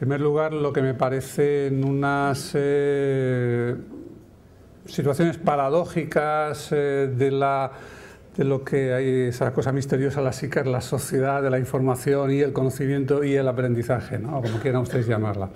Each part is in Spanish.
primer lugar, lo que me parece en unas eh, situaciones paradójicas eh, de, de lo que hay, esa cosa misteriosa, la es la sociedad de la información y el conocimiento y el aprendizaje, como quieran ustedes llamarla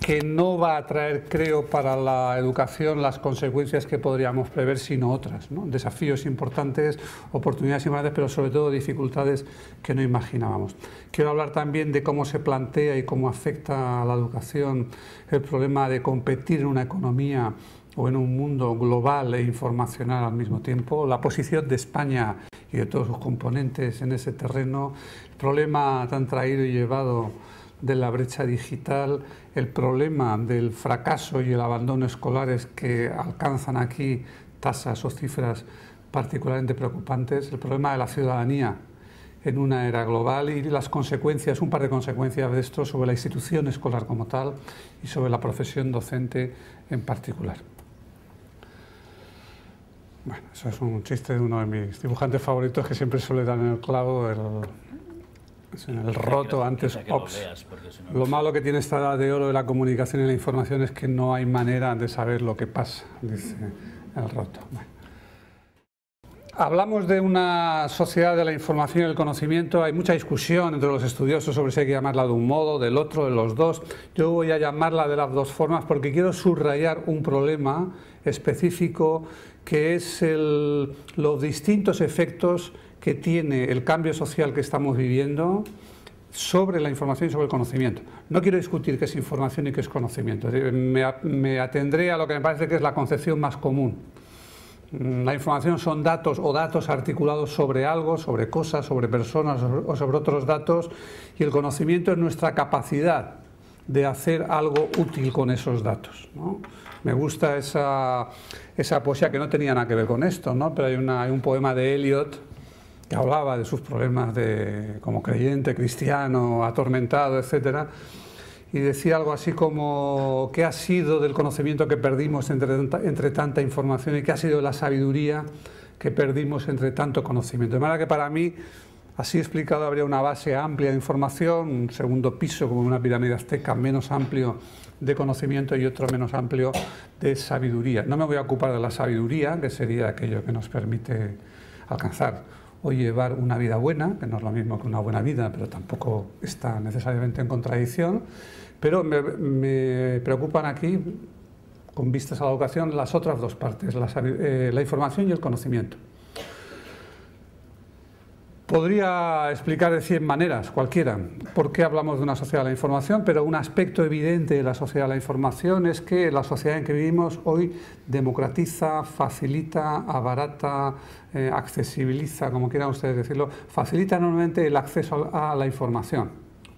que no va a traer, creo, para la educación las consecuencias que podríamos prever, sino otras. Desafíos importantes, oportunidades importantes, pero sobre todo dificultades que no imaginábamos. Quiero hablar también de cómo se plantea y cómo afecta a la educación el problema de competir en una economía o en un mundo global e informacional al mismo tiempo, la posición de España y de todos sus componentes en ese terreno, el problema tan traído y llevado de la brecha digital el problema del fracaso y el abandono escolares que alcanzan aquí tasas o cifras particularmente preocupantes, el problema de la ciudadanía en una era global y las consecuencias, un par de consecuencias de esto sobre la institución escolar como tal y sobre la profesión docente en particular. Bueno, eso es un chiste de uno de mis dibujantes favoritos que siempre suele dar en el clavo el, el roto antes ops. Lo, malo que tiene esta edad de oro de la comunicación y la información es que no hay manera de saber lo que pasa, dice el roto. Hablamos de una sociedad de la información y el conocimiento, hay mucha discusión entre los estudiosos sobre si hay que llamarla de un modo, del otro, de los dos. Yo voy a llamarla de las dos formas porque quiero subrayar un problema específico que es los distintos efectos que tiene el cambio social que estamos viviendo sobre la información y sobre el conocimiento. No quiero discutir qué es información y qué es conocimiento. Me, atendré a lo que me parece que es la concepción más común. Mm, la información son datos o datos articulados sobre algo, sobre cosas, sobre personas o sobre otros datos y el conocimiento es nuestra capacidad de hacer algo útil con esos datos. Me gusta esa, poesía que no tenía nada que ver con esto, ¿no? pero hay un poema de Eliot que hablaba de sus problemas de, como creyente, cristiano, atormentado, etc. Y decía algo así como, ¿qué ha sido del conocimiento que perdimos entre, entre tanta información y qué ha sido la sabiduría que perdimos entre tanto conocimiento? De manera que para mí, así explicado, habría una base amplia de información, un segundo piso como una pirámide azteca menos amplio de conocimiento y otro menos amplio de sabiduría. No me voy a ocupar de la sabiduría, que sería aquello que nos permite alcanzar o llevar una vida buena, que no es lo mismo que una buena vida, pero tampoco está necesariamente en contradicción. Pero me, preocupan aquí, con vistas a la educación, las otras dos partes, la eh, información y el conocimiento. Podría explicar de 100 maneras, cualquiera, por qué hablamos de una sociedad de la información, pero un aspecto evidente de la sociedad de la información es que la sociedad en que vivimos hoy democratiza, facilita, abarata, eh, accesibiliza, como quieran ustedes decirlo, facilita enormemente el acceso a la información.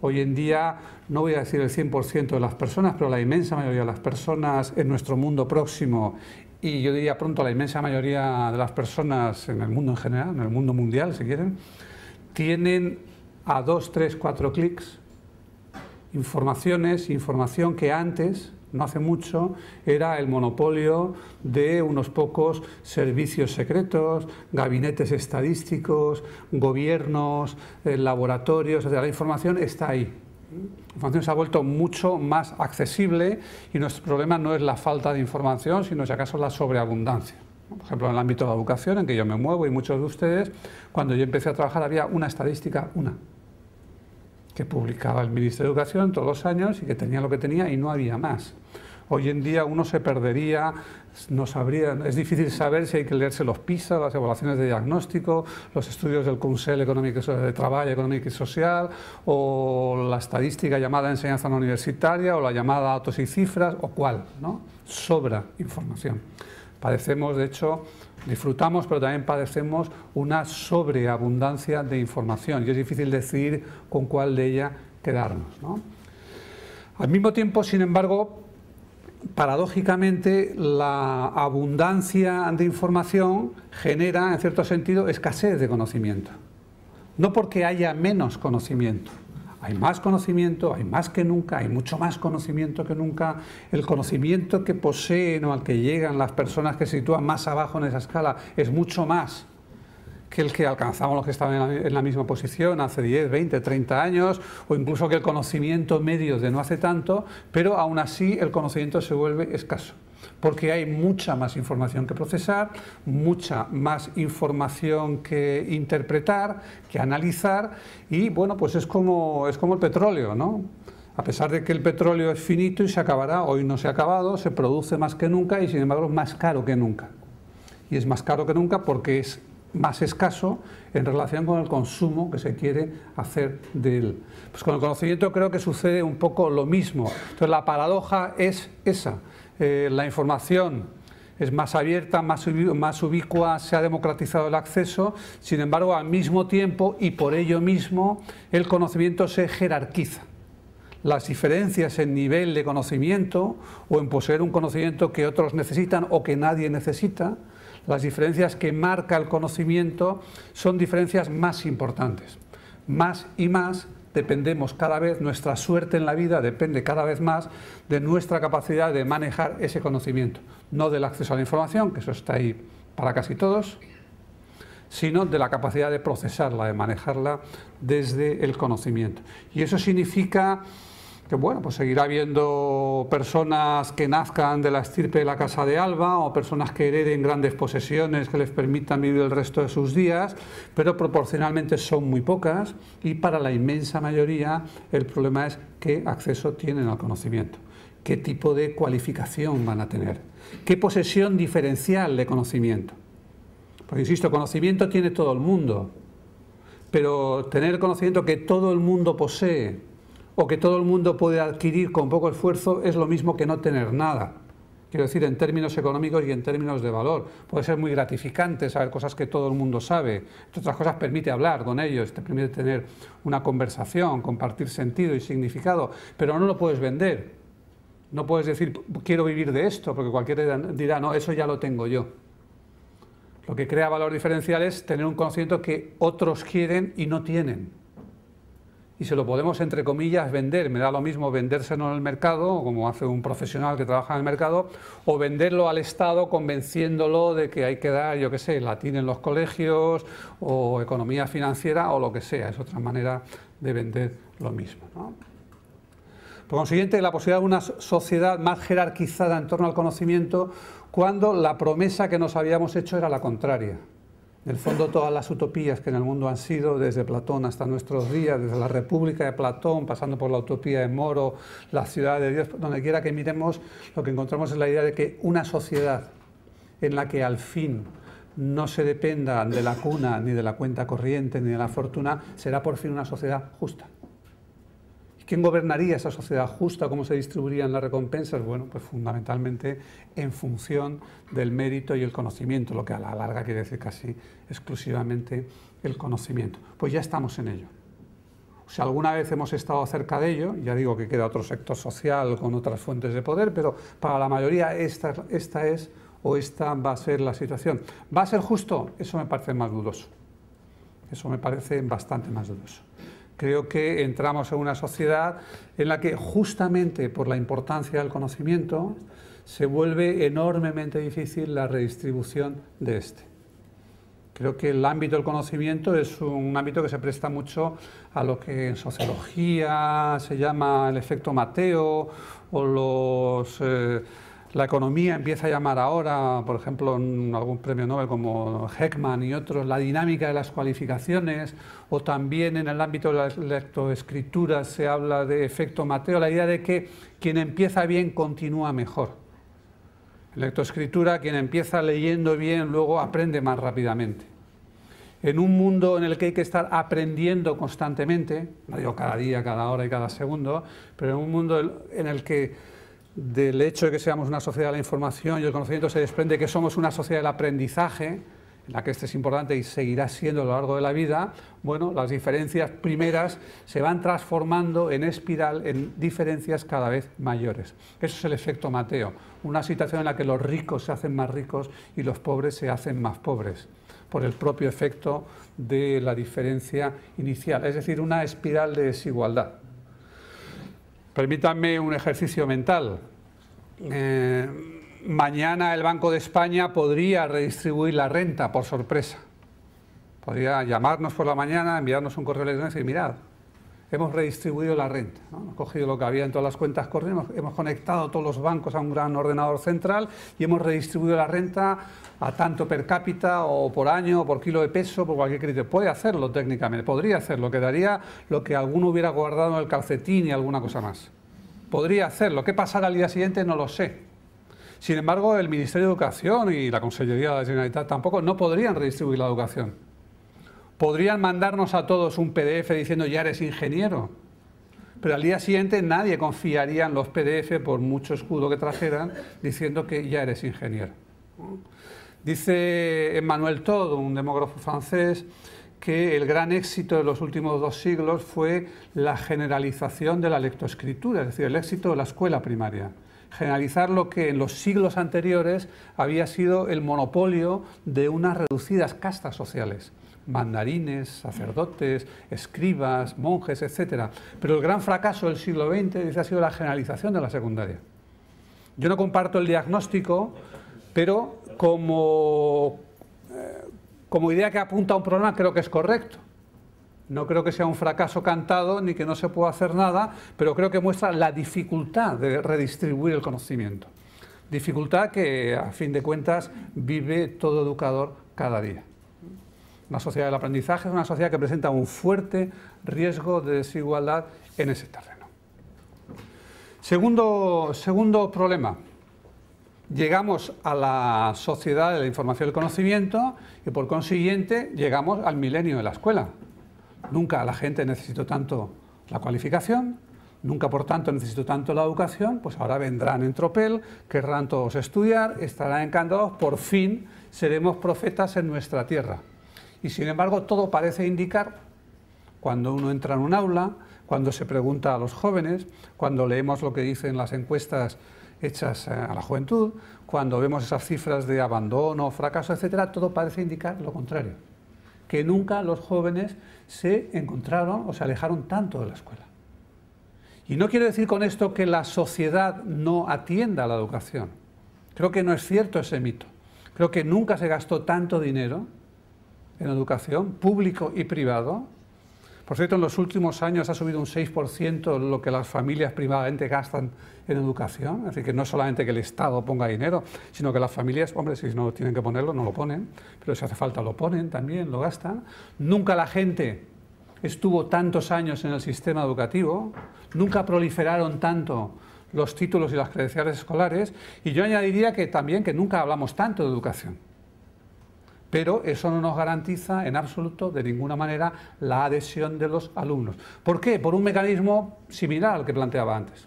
Hoy en día, no voy a decir el 100% de las personas, pero la inmensa mayoría de las personas en nuestro mundo próximo y yo diría pronto la inmensa mayoría de las personas en el mundo en general, en el mundo mundial si quieren, tienen a dos, tres, cuatro clics informaciones, información que antes, no hace mucho, era el monopolio de unos pocos servicios secretos, gabinetes estadísticos, gobiernos, eh, laboratorios, La información está ahí, información se ha vuelto mucho más accesible y nuestro problema no es la falta de información, sino si acaso la sobreabundancia. Por ejemplo, en el ámbito de la educación, en que yo me muevo y muchos de ustedes, cuando yo empecé a trabajar había una estadística, una, que publicaba el ministro de Educación todos los años y que tenía lo que tenía y no había más. Hoy en día uno se perdería, no sabría, es difícil saber si hay que leerse los PISA, las evaluaciones de diagnóstico, los estudios del Consejo Económico de Trabajo, Económico y Social, o la estadística llamada enseñanza universitaria, o la llamada datos y cifras, o cuál, ¿no? Sobra información. Padecemos, de hecho, disfrutamos, pero también padecemos una sobreabundancia de información y es difícil decidir con cuál de ella quedarnos. Al mismo tiempo, sin embargo, paradójicamente la abundancia de información genera, en cierto sentido, escasez de conocimiento. No porque haya menos conocimiento. Hay más conocimiento, hay más que nunca, hay mucho más conocimiento que nunca. El conocimiento que poseen o al que llegan las personas que se sitúan más abajo en esa escala es mucho más que el que alcanzamos los que estaban en la, misma posición hace 10, 20, 30 años, o incluso que el conocimiento medio de no hace tanto, pero aún así el conocimiento se vuelve escaso, porque hay mucha más información que procesar, mucha más información que interpretar, que analizar, y bueno, pues es como, es como el petróleo, ¿no? A pesar de que el petróleo es finito y se acabará, hoy no se ha acabado, se produce más que nunca y sin embargo es más caro que nunca. Y es más caro que nunca porque es más escaso en relación con el consumo que se quiere hacer de él. Pues con el conocimiento creo que sucede un poco lo mismo. Entonces la paradoja es esa. Eh, la información es más abierta, más, más ubicua, se ha democratizado el acceso, sin embargo al mismo tiempo y por ello mismo el conocimiento se jerarquiza las diferencias en nivel de conocimiento o en poseer un conocimiento que otros necesitan o que nadie necesita, las diferencias que marca el conocimiento son diferencias más importantes. Más y más dependemos cada vez, nuestra suerte en la vida depende cada vez más de nuestra capacidad de manejar ese conocimiento, no del acceso a la información, que eso está ahí para casi todos, sino de la capacidad de procesarla, de manejarla desde el conocimiento. Y eso significa que bueno, pues seguirá habiendo personas que nazcan de la estirpe de la Casa de Alba o personas que hereden grandes posesiones que les permitan vivir el resto de sus días, pero proporcionalmente son muy pocas y para la inmensa mayoría el problema es qué acceso tienen al conocimiento, qué tipo de cualificación van a tener, qué posesión diferencial de conocimiento. Porque insisto, conocimiento tiene todo el mundo, pero tener conocimiento que todo el mundo posee, o que todo el mundo puede adquirir con poco esfuerzo es lo mismo que no tener nada. Quiero decir, en términos económicos y en términos de valor. Puede ser muy gratificante saber cosas que todo el mundo sabe. Entre otras cosas, permite hablar con ellos, te permite tener una conversación, compartir sentido y significado, pero no lo puedes vender. No puedes decir, quiero vivir de esto, porque cualquiera dirá, no, eso ya lo tengo yo. Lo que crea valor diferencial es tener un conocimiento que otros quieren y no tienen y se lo podemos, entre comillas, vender. Me da lo mismo vendérselo en el mercado, como hace un profesional que trabaja en el mercado, o venderlo al Estado convenciéndolo de que hay que dar, yo qué sé, latín en los colegios o economía financiera o lo que sea. Es otra manera de vender lo mismo. Por consiguiente, la posibilidad de una sociedad más jerarquizada en torno al conocimiento cuando la promesa que nos habíamos hecho era la contraria. En el fondo, todas las utopías que en el mundo han sido, desde Platón hasta nuestros días, desde la República de Platón, pasando por la utopía de Moro, la ciudad de Dios, donde quiera que miremos, lo que encontramos es la idea de que una sociedad en la que al fin no se dependa de la cuna, ni de la cuenta corriente, ni de la fortuna, será por fin una sociedad justa. ¿Quién gobernaría esa sociedad justa? ¿Cómo se distribuirían las recompensas? Bueno, pues fundamentalmente en función del mérito y el conocimiento, lo que a la larga quiere decir casi exclusivamente el conocimiento. Pues ya estamos en ello. Si alguna vez hemos estado cerca de ello, ya digo que queda otro sector social con otras fuentes de poder, pero para la mayoría esta, esta es o esta va a ser la situación. ¿Va a ser justo? Eso me parece más dudoso. Eso me parece bastante más dudoso. Creo que entramos en una sociedad en la que justamente por la importancia del conocimiento se vuelve enormemente difícil la redistribución de este. Creo que el ámbito del conocimiento es un ámbito que se presta mucho a lo que en sociología se llama el efecto Mateo o los... Eh, la economía empieza a llamar ahora, por ejemplo, algún premio Nobel como Heckman y otros, la dinámica de las cualificaciones, o también en el ámbito de la lectoescritura se habla de efecto Mateo, la idea de que quien empieza bien continúa mejor. lectoescritura, quien empieza leyendo bien luego aprende más rápidamente. En un mundo en el que hay que estar aprendiendo constantemente, no digo cada día, cada hora y cada segundo, pero en un mundo en el que del hecho de que seamos una sociedad de la información y el conocimiento se desprende que somos una sociedad del aprendizaje, en la que este es importante y seguirá siendo a lo largo de la vida, bueno, las diferencias primeras se van transformando en espiral en diferencias cada vez mayores. Eso es el efecto Mateo, una situación en la que los ricos se hacen más ricos y los pobres se hacen más pobres, por el propio efecto de la diferencia inicial, es decir, una espiral de desigualdad. Permítanme un ejercicio mental. Eh, mañana el Banco de España podría redistribuir la renta por sorpresa. Podría llamarnos por la mañana, enviarnos un correo electrónico y decir, mirad, hemos redistribuido la renta. Hemos cogido lo que había en todas las cuentas corrientes, hemos, conectado todos los bancos a un gran ordenador central y hemos redistribuido la renta a tanto per cápita o por año o por kilo de peso, por cualquier criterio. Puede hacerlo técnicamente, podría hacerlo, quedaría lo que alguno hubiera guardado en el calcetín y alguna cosa más podría hacerlo. ¿Qué pasará al día siguiente? No lo sé. Sin embargo, el Ministerio de Educación y la Consellería de la Generalitat tampoco no podrían redistribuir la educación. Podrían mandarnos a todos un PDF diciendo ya eres ingeniero, pero al día siguiente nadie confiaría en los PDF por mucho escudo que trajeran diciendo que ya eres ingeniero. Dice Emmanuel Todd, un demógrafo francés, que el gran éxito de los últimos dos siglos fue la generalización de la lectoescritura, es decir, el éxito de la escuela primaria generalizar lo que en los siglos anteriores había sido el monopolio de unas reducidas castas sociales mandarines, sacerdotes, escribas, monjes, etc. Pero el gran fracaso del siglo XX ha sido la generalización de la secundaria. Yo no comparto el diagnóstico, pero como como idea que apunta a un problema creo que es correcto. No creo que sea un fracaso cantado ni que no se pueda hacer nada, pero creo que muestra la dificultad de redistribuir el conocimiento. Dificultad que, a fin de cuentas, vive todo educador cada día. la sociedad del aprendizaje es una sociedad que presenta un fuerte riesgo de desigualdad en ese terreno. Segundo, segundo problema, llegamos a la sociedad de la información y el conocimiento y por consiguiente llegamos al milenio de la escuela. Nunca la gente necesitó tanto la cualificación, nunca por tanto necesitó tanto la educación, pues ahora vendrán en tropel, querrán todos estudiar, estarán encantados, por fin seremos profetas en nuestra tierra. Y sin embargo todo parece indicar, cuando uno entra en un aula, cuando se pregunta a los jóvenes, cuando leemos lo que dicen las encuestas hechas eh, a la juventud, cuando vemos esas cifras de abandono, fracaso, etcétera, todo parece indicar lo contrario, que nunca los jóvenes se encontraron o se alejaron tanto de la escuela. Y no quiero decir con esto que la sociedad no atienda a la educación. Creo que no es cierto ese mito. Creo que nunca se gastó tanto dinero en educación, público y privado. Por cierto, en los últimos años ha subido un 6% lo que las familias privadamente gastan en educación. Así que no solamente que el Estado ponga dinero, sino que las familias, hombre, si no tienen que ponerlo, no lo ponen, pero si hace falta lo ponen también, lo gastan. Nunca la gente estuvo tantos años en el sistema educativo, nunca proliferaron tanto los títulos y las credenciales escolares, y yo añadiría que también que nunca hablamos tanto de educación. Pero eso no nos garantiza en absoluto, de ninguna manera, la adhesión de los alumnos. ¿Por qué? Por un mecanismo similar al que planteaba antes.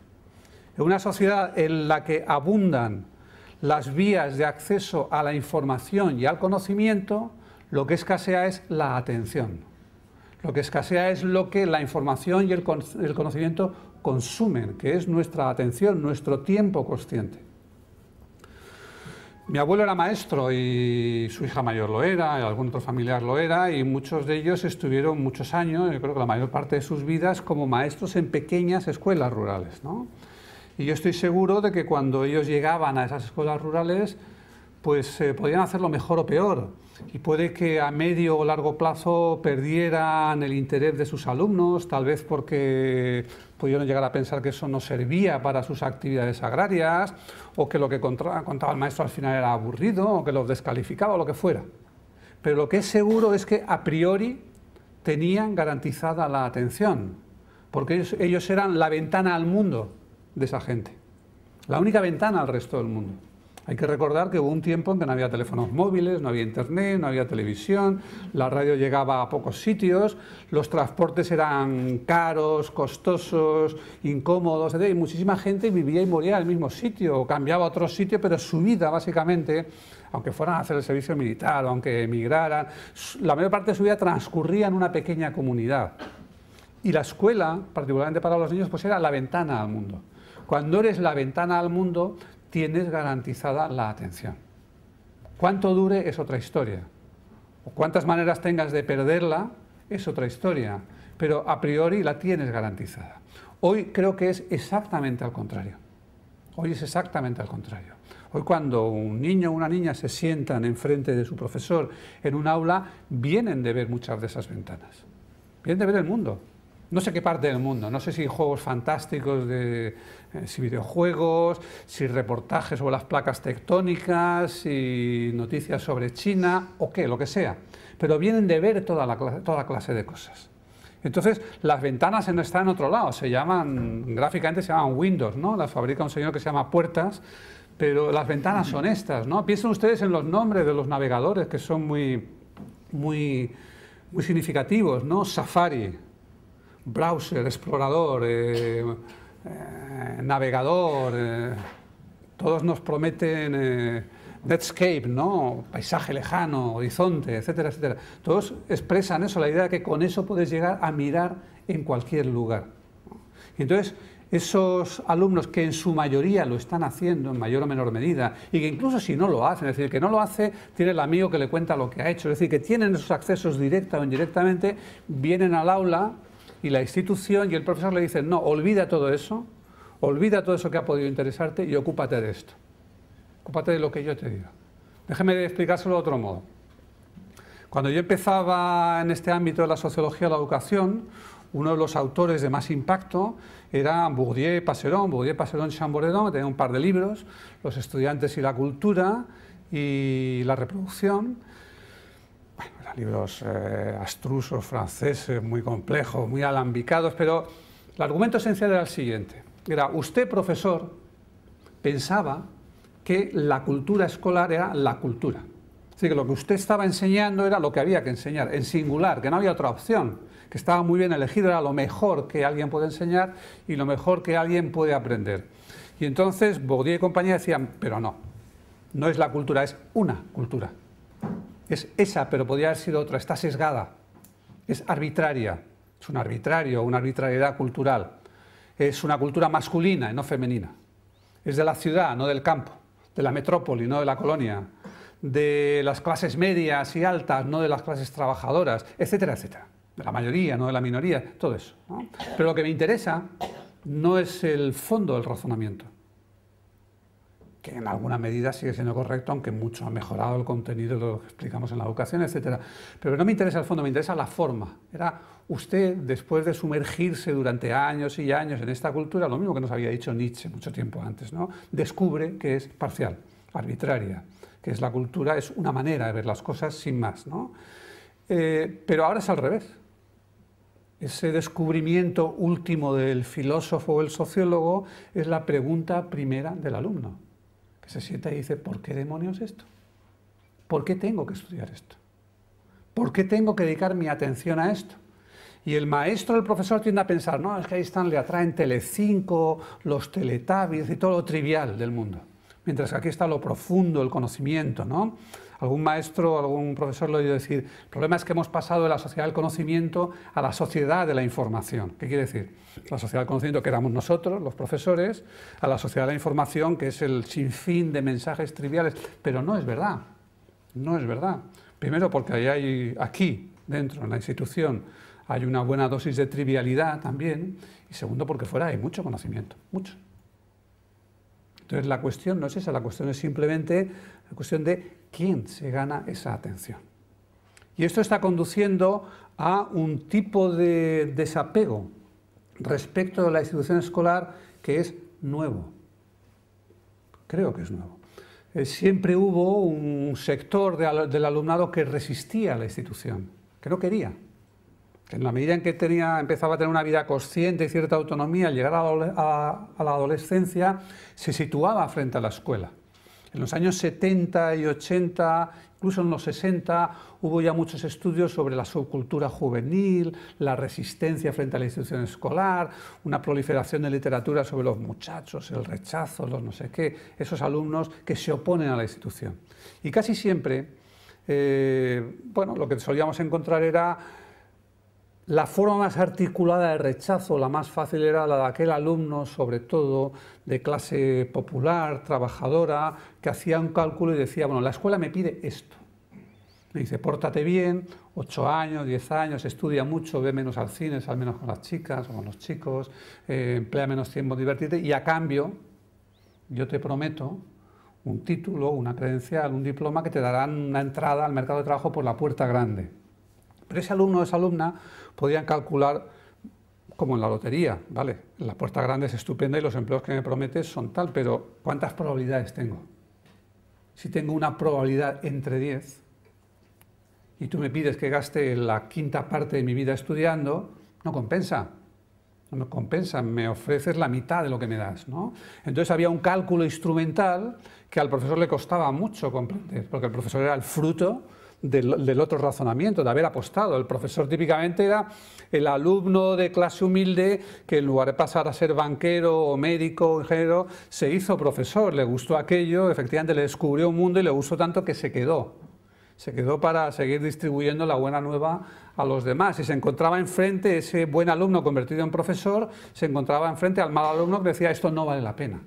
En una sociedad en la que abundan las vías de acceso a la información y al conocimiento, lo que escasea es la atención. Lo que escasea es lo que la información y el, conocimiento consumen, que es nuestra atención, nuestro tiempo consciente. Mi abuelo era maestro y su hija mayor lo era, y algún otro familiar lo era, y muchos de ellos estuvieron muchos años, yo creo que la mayor parte de sus vidas, como maestros en pequeñas escuelas rurales. ¿no? Y yo estoy seguro de que cuando ellos llegaban a esas escuelas rurales, pues eh, podían hacerlo mejor o peor. Y puede que a medio o largo plazo perdieran el interés de sus alumnos, tal vez porque pudieron llegar a pensar que eso no servía para sus actividades agrarias, o que lo que contaba el maestro al final era aburrido, o que los descalificaba, o lo que fuera. Pero lo que es seguro es que a priori tenían garantizada la atención, porque ellos eran la ventana al mundo de esa gente. La única ventana al resto del mundo. Hay que recordar que hubo un tiempo en que no había teléfonos móviles, no había internet, no había televisión, la radio llegaba a pocos sitios, los transportes eran caros, costosos, incómodos, etc. Y muchísima gente vivía y moría en el mismo sitio, o cambiaba a otro sitio, pero su vida básicamente, aunque fueran a hacer el servicio militar, aunque emigraran, la mayor parte de su vida transcurría en una pequeña comunidad. Y la escuela, particularmente para los niños, pues era la ventana al mundo. Cuando eres la ventana al mundo, tienes garantizada la atención. Cuánto dure es otra historia. O cuántas maneras tengas de perderla es otra historia. Pero a priori la tienes garantizada. Hoy creo que es exactamente al contrario. Hoy es exactamente al contrario. Hoy cuando un niño o una niña se sientan enfrente de su profesor en un aula, vienen de ver muchas de esas ventanas. Vienen de ver el mundo no sé qué parte del mundo, no sé si juegos fantásticos, eh, si videojuegos, si reportajes sobre las placas tectónicas, si noticias sobre China o qué, lo que sea. Pero vienen de ver toda, la, clase de cosas. Entonces, las ventanas no están en otro lado, se llaman, gráficamente se llaman Windows, ¿no? Las fabrica un señor que se llama Puertas, pero las ventanas son estas, ¿no? Piensen ustedes en los nombres de los navegadores que son muy, muy, muy significativos, ¿no? Safari, browser, explorador, eh, eh, navegador, eh, todos nos prometen Netscape, ¿no? paisaje lejano, horizonte, etcétera, etcétera. Todos expresan eso, la idea de que con eso puedes llegar a mirar en cualquier lugar. Entonces, esos alumnos que en su mayoría lo están haciendo en mayor o menor medida y que incluso si no lo hacen, es decir, que no lo hace, tiene el amigo que le cuenta lo que ha hecho, es decir, que tienen esos accesos directa o indirectamente, vienen al aula y la institución y el profesor le dicen, no, olvida todo eso, olvida todo eso que ha podido interesarte y ocúpate de esto. Ocúpate de lo que yo te digo. Déjeme explicárselo de otro modo. Cuando yo empezaba en este ámbito de la sociología de la educación, uno de los autores de más impacto era Bourdieu Passeron, Bourdieu Passeron Chamboredon tenía un par de libros, Los estudiantes y la cultura y la reproducción libros eh, astrusos, franceses, muy complejos, muy alambicados, pero el argumento esencial era el siguiente. Era, usted, profesor, pensaba que la cultura escolar era la cultura. Así que lo que usted estaba enseñando era lo que había que enseñar, en singular, que no había otra opción, que estaba muy bien elegido, era lo mejor que alguien puede enseñar y lo mejor que alguien puede aprender. Y entonces Bourdieu y compañía decían, pero no, no es la cultura, es una cultura es esa, pero podría haber sido otra, está sesgada, es arbitraria, es un arbitrario, una arbitrariedad cultural, es una cultura masculina y no femenina, es de la ciudad, no del campo, de la metrópoli, no de la colonia, de las clases medias y altas, no de las clases trabajadoras, etcétera, etcétera, de la mayoría, no de la minoría, todo eso. Pero lo que me interesa no es el fondo del razonamiento, que en alguna medida sigue siendo correcto, aunque mucho ha mejorado el contenido de lo que explicamos en la educación, etc. Pero no me interesa el fondo, me interesa la forma. Era usted, después de sumergirse durante años y años en esta cultura, lo mismo que nos había dicho Nietzsche mucho tiempo antes, descubre que es parcial, arbitraria, que es la cultura, es una manera de ver las cosas sin más. Eh, pero ahora es al revés. Ese descubrimiento último del filósofo o el sociólogo es la pregunta primera del alumno que se sienta y dice, ¿por qué demonios esto? ¿Por qué tengo que estudiar esto? ¿Por qué tengo que dedicar mi atención a esto? Y el maestro, el profesor tiende a pensar, no, es que ahí están, le atraen Telecinco, los Teletubbies y todo lo trivial del mundo. Mientras que aquí está lo profundo, el conocimiento, ¿no? algún maestro, algún profesor lo he oído decir, el problema es que hemos pasado de la sociedad del conocimiento a la sociedad de la información. ¿Qué quiere decir? La sociedad del conocimiento que éramos nosotros, los profesores, a la sociedad de la información que es el sinfín de mensajes triviales. Pero no es verdad, no es verdad. Primero porque ahí hay, aquí, dentro, en la institución, hay una buena dosis de trivialidad también. Y segundo porque fuera hay mucho conocimiento, mucho. Entonces la cuestión no es esa, la cuestión es simplemente cuestión de quién se gana esa atención. Y esto está conduciendo a un tipo de desapego respecto de la institución escolar que es nuevo. Creo que es nuevo. Eh, siempre hubo un sector del alumnado que resistía a la institución, que no quería. en la medida en que tenía, empezaba a tener una vida consciente y cierta autonomía, al llegar a la adolescencia, se situaba frente a la escuela. En los años 70 y 80, incluso en los 60, hubo ya muchos estudios sobre la subcultura juvenil, la resistencia frente a la institución escolar, una proliferación de literatura sobre los muchachos, el rechazo, los no sé qué, esos alumnos que se oponen a la institución. Y casi siempre, eh, bueno, lo que solíamos encontrar era la forma más articulada de rechazo, la más fácil, era la de aquel alumno, sobre todo de clase popular, trabajadora, que hacía un cálculo y decía, bueno, la escuela me pide esto. Me dice, pórtate bien, ocho años, diez años, estudia mucho, ve menos al cine, al menos con las chicas o con los chicos, eh, emplea menos tiempo, divertirte y a cambio yo te prometo un título, una credencial, un diploma que te darán una entrada al mercado de trabajo por la puerta grande. Pero ese alumno o esa alumna podían calcular como en la lotería, ¿vale? La puerta grande es estupenda y los empleos que me prometes son tal, pero ¿cuántas probabilidades tengo? Si tengo una probabilidad entre 10 y tú me pides que gaste la quinta parte de mi vida estudiando, no compensa. No me compensa, me ofreces la mitad de lo que me das, ¿no? Entonces había un cálculo instrumental que al profesor le costaba mucho comprender, porque el profesor era el fruto del, otro razonamiento, de haber apostado. El profesor típicamente era el alumno de clase humilde que en lugar de pasar a ser banquero o médico o ingeniero, se hizo profesor, le gustó aquello, efectivamente le descubrió un mundo y le gustó tanto que se quedó. Se quedó para seguir distribuyendo la buena nueva a los demás. Y se encontraba enfrente, ese buen alumno convertido en profesor, se encontraba enfrente al mal alumno que decía, esto no vale la pena.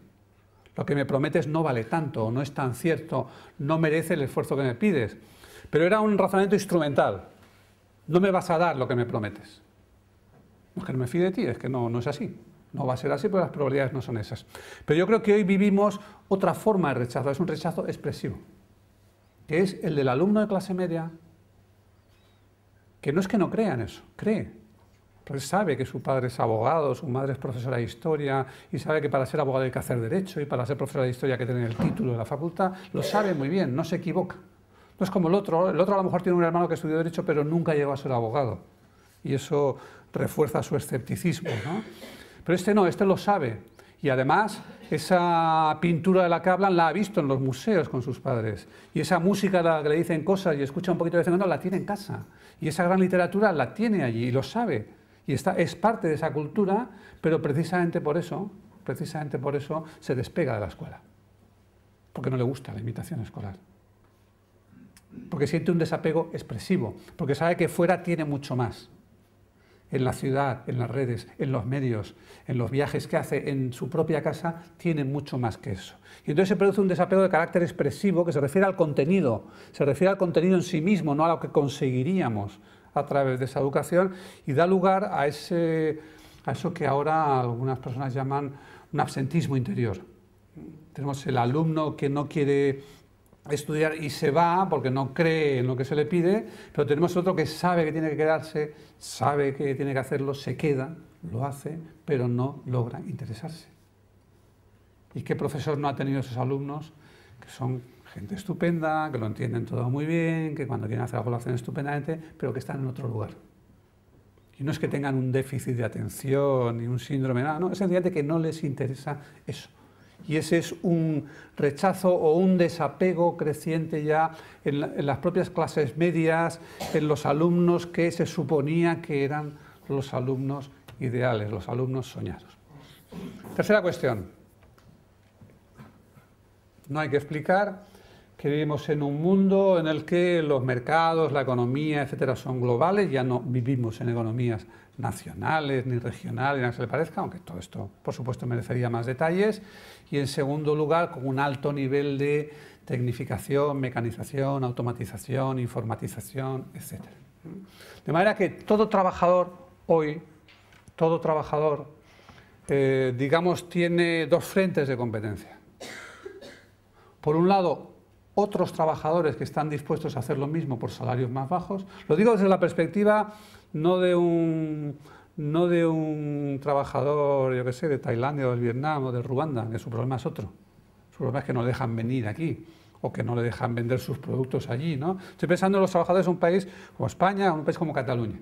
Lo que me prometes no vale tanto, no es tan cierto, no merece el esfuerzo que me pides. Pero era un razonamiento instrumental. No me vas a dar lo que me prometes. No es que no me fíe de ti, es que no, no es así. No va a ser así, porque las probabilidades no son esas. Pero yo creo que hoy vivimos otra forma de rechazo, es un rechazo expresivo, que es el del alumno de clase media, que no es que no crea en eso, cree. él sabe que su padre es abogado, su madre es profesora de historia, y sabe que para ser abogado hay que hacer derecho, y para ser profesora de historia hay que tener el título de la facultad, lo sabe muy bien, no se equivoca. No es como el otro, el otro a lo mejor tiene un hermano que estudió derecho pero nunca llegó a ser abogado y eso refuerza su escepticismo. Pero este no, este lo sabe y además esa pintura de la que hablan la ha visto en los museos con sus padres y esa música la que le dicen cosas y escucha un poquito de vez la tiene en casa y esa gran literatura la tiene allí y lo sabe y está, es parte de esa cultura, pero precisamente por eso, precisamente por eso se despega de la escuela, porque no le gusta la imitación escolar porque siente un desapego expresivo, porque sabe que fuera tiene mucho más. En la ciudad, en las redes, en los medios, en los viajes que hace, en su propia casa, tiene mucho más que eso. Y entonces se produce un desapego de carácter expresivo que se refiere al contenido, se refiere al contenido en sí mismo, no a lo que conseguiríamos a través de esa educación y da lugar a, ese, a eso que ahora algunas personas llaman un absentismo interior. Tenemos el alumno que no quiere estudiar y se va porque no cree en lo que se le pide, pero tenemos otro que sabe que tiene que quedarse, sabe que tiene que hacerlo, se queda, lo hace, pero no logra interesarse. ¿Y qué profesor no ha tenido esos alumnos que son gente estupenda, que lo entienden todo muy bien, que cuando quieren hacer la lo hacen estupendamente, pero que están en otro lugar? Y no es que tengan un déficit de atención ni un síndrome, nada, no, es sencillamente que no les interesa eso. Y ese es un rechazo o un desapego creciente ya en, las propias clases medias, en los alumnos que se suponía que eran los alumnos ideales, los alumnos soñados. Tercera cuestión. No hay que explicar que vivimos en un mundo en el que los mercados, la economía, etcétera, son globales, ya no vivimos en economías nacionales ni regionales, ni que se le parezca, aunque todo esto, por supuesto, merecería más detalles, y en segundo lugar con un alto nivel de tecnificación, mecanización, automatización, informatización, etc. De manera que todo trabajador hoy, todo trabajador, eh, digamos, tiene dos frentes de competencia. Por un lado, otros trabajadores que están dispuestos a hacer lo mismo por salarios más bajos. Lo digo desde la perspectiva no de un no de un trabajador, yo qué sé, de Tailandia o del Vietnam o de Ruanda, que su problema es otro. Su problema es que no le dejan venir aquí o que no le dejan vender sus productos allí. ¿no? Estoy pensando en los trabajadores de un país como España o un país como Cataluña.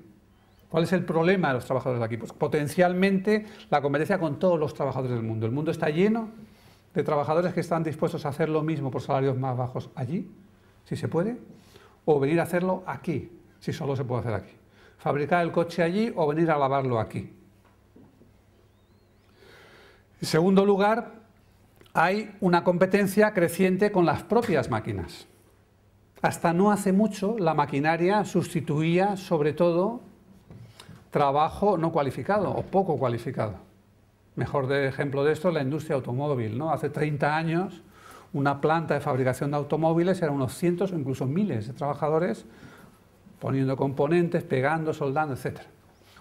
¿Cuál es el problema de los trabajadores de aquí? Pues potencialmente la competencia con todos los trabajadores del mundo. El mundo está lleno de trabajadores que están dispuestos a hacer lo mismo por salarios más bajos allí, si se puede, o venir a hacerlo aquí, si solo se puede hacer aquí fabricar el coche allí o venir a lavarlo aquí. En segundo lugar, hay una competencia creciente con las propias máquinas. Hasta no hace mucho la maquinaria sustituía sobre todo trabajo no cualificado o poco cualificado. Mejor de ejemplo de esto es la industria automóvil. ¿no? Hace 30 años una planta de fabricación de automóviles eran unos cientos o incluso miles de trabajadores poniendo componentes, pegando, soldando, etc.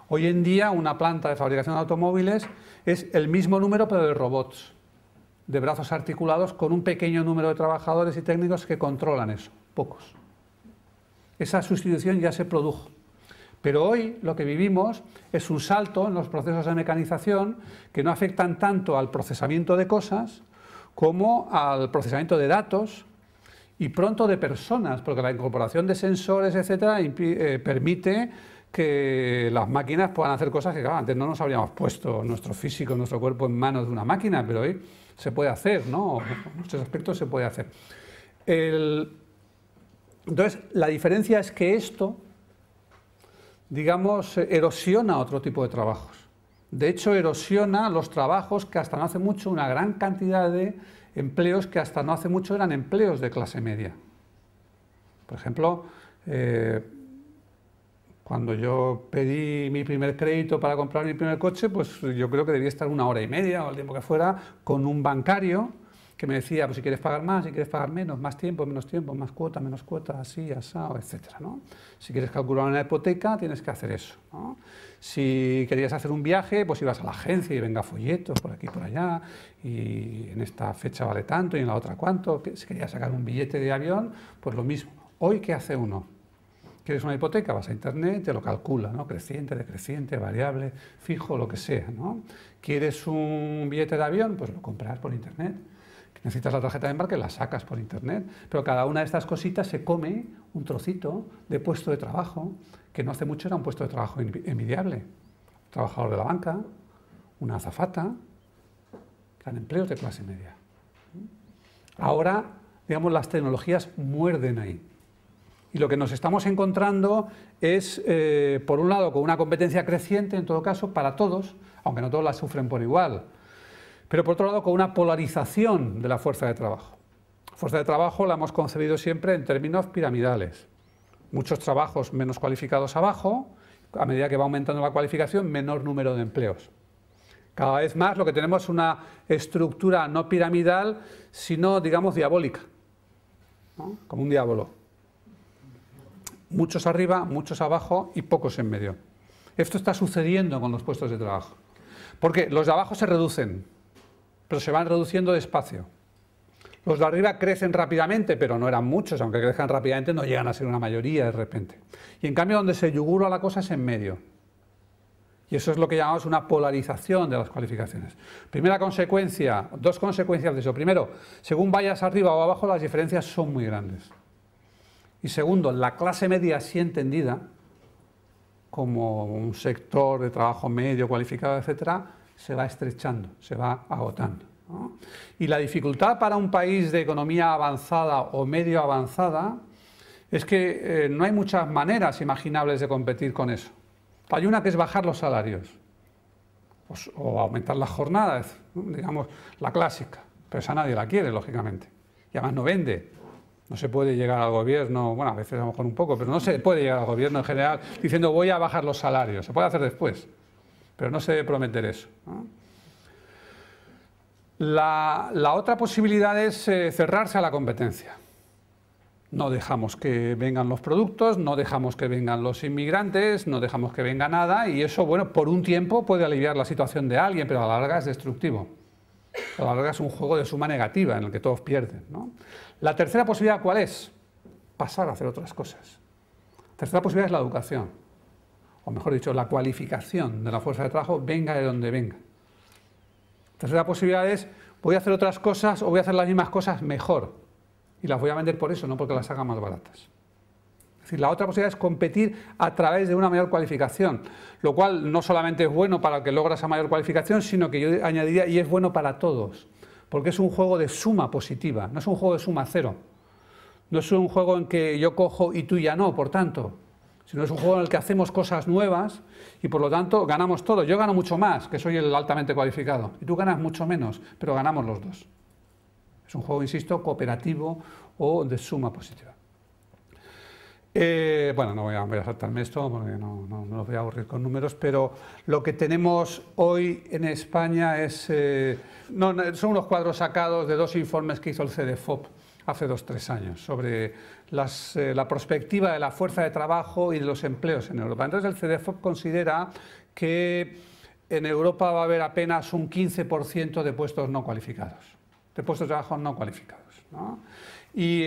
Hoy en día una planta de fabricación de automóviles es el mismo número pero de robots, de brazos articulados con un pequeño número de trabajadores y técnicos que controlan eso, pocos. Esa sustitución ya se produjo. Pero hoy lo que vivimos es un salto en los procesos de mecanización que no afectan tanto al procesamiento de cosas como al procesamiento de datos, y pronto de personas, porque la incorporación de sensores, etcétera, eh, permite que las máquinas puedan hacer cosas que antes no nos habríamos puesto nuestro físico, nuestro cuerpo en manos de una máquina, pero hoy se puede hacer, ¿no? En muchos aspectos se puede hacer. Entonces, la diferencia es que esto, digamos, erosiona otro tipo de trabajos. De hecho, erosiona los trabajos que hasta no hace mucho una gran cantidad de empleos que hasta no hace mucho eran empleos de clase media. Por ejemplo, eh, cuando yo pedí mi primer crédito para comprar mi primer coche, pues yo creo que debía estar una hora y media o el tiempo que fuera con un bancario que me decía, pues si quieres pagar más, si quieres pagar menos, más tiempo, menos tiempo, más cuota, menos cuota, así, asado, etc. ¿no? Si quieres calcular una hipoteca, tienes que hacer eso. Si querías hacer un viaje, pues ibas a la agencia y venga folletos por aquí y por allá, y en esta fecha vale tanto y en la otra cuánto. Si querías sacar un billete de avión, pues lo mismo. Hoy, ¿qué hace uno? ¿Quieres una hipoteca? Vas a internet, te lo calcula, ¿no? Creciente, decreciente, variable, fijo, lo que sea, ¿no? ¿Quieres un billete de avión? Pues lo compras por internet necesitas la tarjeta de embarque, la sacas por internet, pero cada una de estas cositas se come un trocito de puesto de trabajo, que no hace mucho era un puesto de trabajo envidiable. Trabajador de la banca, una azafata, eran empleos de clase media. Ahora, digamos, las tecnologías muerden ahí. Y lo que nos estamos encontrando es, eh, por un lado, con una competencia creciente, en todo caso, para todos, aunque no todos la sufren por igual pero por otro lado con una polarización de la fuerza de trabajo. fuerza de trabajo la hemos concebido siempre en términos piramidales. Muchos trabajos menos cualificados abajo, a medida que va aumentando la cualificación, menor número de empleos. Cada vez más lo que tenemos es una estructura no piramidal, sino, digamos, diabólica, como un diablo. Muchos arriba, muchos abajo y pocos en medio. Esto está sucediendo con los puestos de trabajo. Porque los de abajo se reducen, pero se van reduciendo despacio. Los de arriba crecen rápidamente, pero no eran muchos, aunque crezcan rápidamente no llegan a ser una mayoría de repente. Y en cambio donde se yugura la cosa es en medio. Y eso es lo que llamamos una polarización de las cualificaciones. Primera consecuencia, dos consecuencias de eso. Primero, según vayas arriba o abajo, las diferencias son muy grandes. Y segundo, la clase media así entendida, como un sector de trabajo medio cualificado, etcétera, se va estrechando, se va agotando. Y la dificultad para un país de economía avanzada o medio avanzada es que eh, no hay muchas maneras imaginables de competir con eso. Hay una que es bajar los salarios pues, o aumentar las jornadas, digamos, la clásica, pero esa nadie la quiere, lógicamente. Y además no vende, no se puede llegar al gobierno, bueno, a veces a lo mejor un poco, pero no se puede llegar al gobierno en general diciendo voy a bajar los salarios. Se puede hacer después pero no se debe prometer eso. La, otra posibilidad es eh, cerrarse a la competencia. No dejamos que vengan los productos, no dejamos que vengan los inmigrantes, no dejamos que venga nada y eso, bueno, por un tiempo puede aliviar la situación de alguien, pero a la larga es destructivo. A la larga es un juego de suma negativa en el que todos pierden. La tercera posibilidad, ¿cuál es? Pasar a hacer otras cosas. La tercera posibilidad es la educación o mejor dicho, la cualificación de la fuerza de trabajo venga de donde venga. Tercera posibilidad es, voy a hacer otras cosas o voy a hacer las mismas cosas mejor. Y las voy a vender por eso, no porque las haga más baratas. Es decir, la otra posibilidad es competir a través de una mayor cualificación, lo cual no solamente es bueno para el que logra esa mayor cualificación, sino que yo añadiría, y es bueno para todos, porque es un juego de suma positiva, no es un juego de suma cero. No es un juego en que yo cojo y tú ya no, por tanto, si no es un juego en el que hacemos cosas nuevas y por lo tanto ganamos todo. Yo gano mucho más, que soy el altamente cualificado, y tú ganas mucho menos, pero ganamos los dos. Es un juego, insisto, cooperativo o de suma positiva. Eh, bueno, no voy a, saltarme esto porque no, no, voy a aburrir con números, pero lo que tenemos hoy en España es, eh, son unos cuadros sacados de dos informes que hizo el CDFOP hace dos o tres años sobre eh, la perspectiva de la fuerza de trabajo y de los empleos en Europa. Entonces el CDFOP considera que en Europa va a haber apenas un 15% de puestos no cualificados, de puestos de trabajo no cualificados. Y,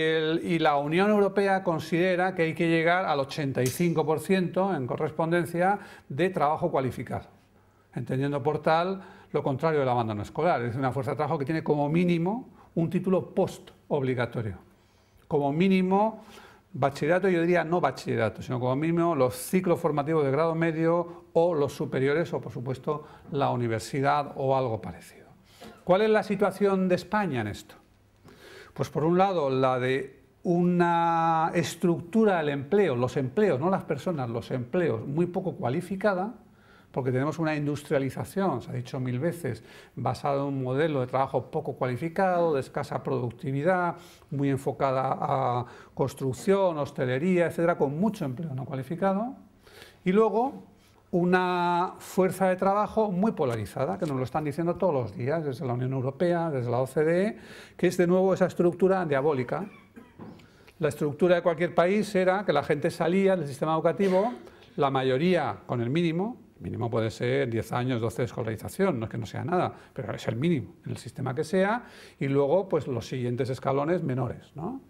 la Unión Europea considera que hay que llegar al 85% en correspondencia de trabajo cualificado, entendiendo por tal lo contrario del abandono escolar, es una fuerza de trabajo que tiene como mínimo un título post obligatorio. Como mínimo, bachillerato, yo diría no bachillerato, sino como mínimo los ciclos formativos de grado medio o los superiores o, por supuesto, la universidad o algo parecido. ¿Cuál es la situación de España en esto? Pues por un lado, la de una estructura del empleo, los empleos, no las personas, los empleos, muy poco cualificada, porque tenemos una industrialización, se ha dicho mil veces, basada en un modelo de trabajo poco cualificado, de escasa productividad, muy enfocada a construcción, hostelería, etcétera, con mucho empleo no cualificado. Y luego una fuerza de trabajo muy polarizada, que nos lo están diciendo todos los días, desde la Unión Europea, desde la OCDE, que es de nuevo esa estructura diabólica. La estructura de cualquier país era que la gente salía del sistema educativo, la mayoría con el mínimo, mínimo puede ser 10 años, 12 de escolarización, no es que no sea nada, pero es el mínimo, en el sistema que sea, y luego pues los siguientes escalones menores. ¿no?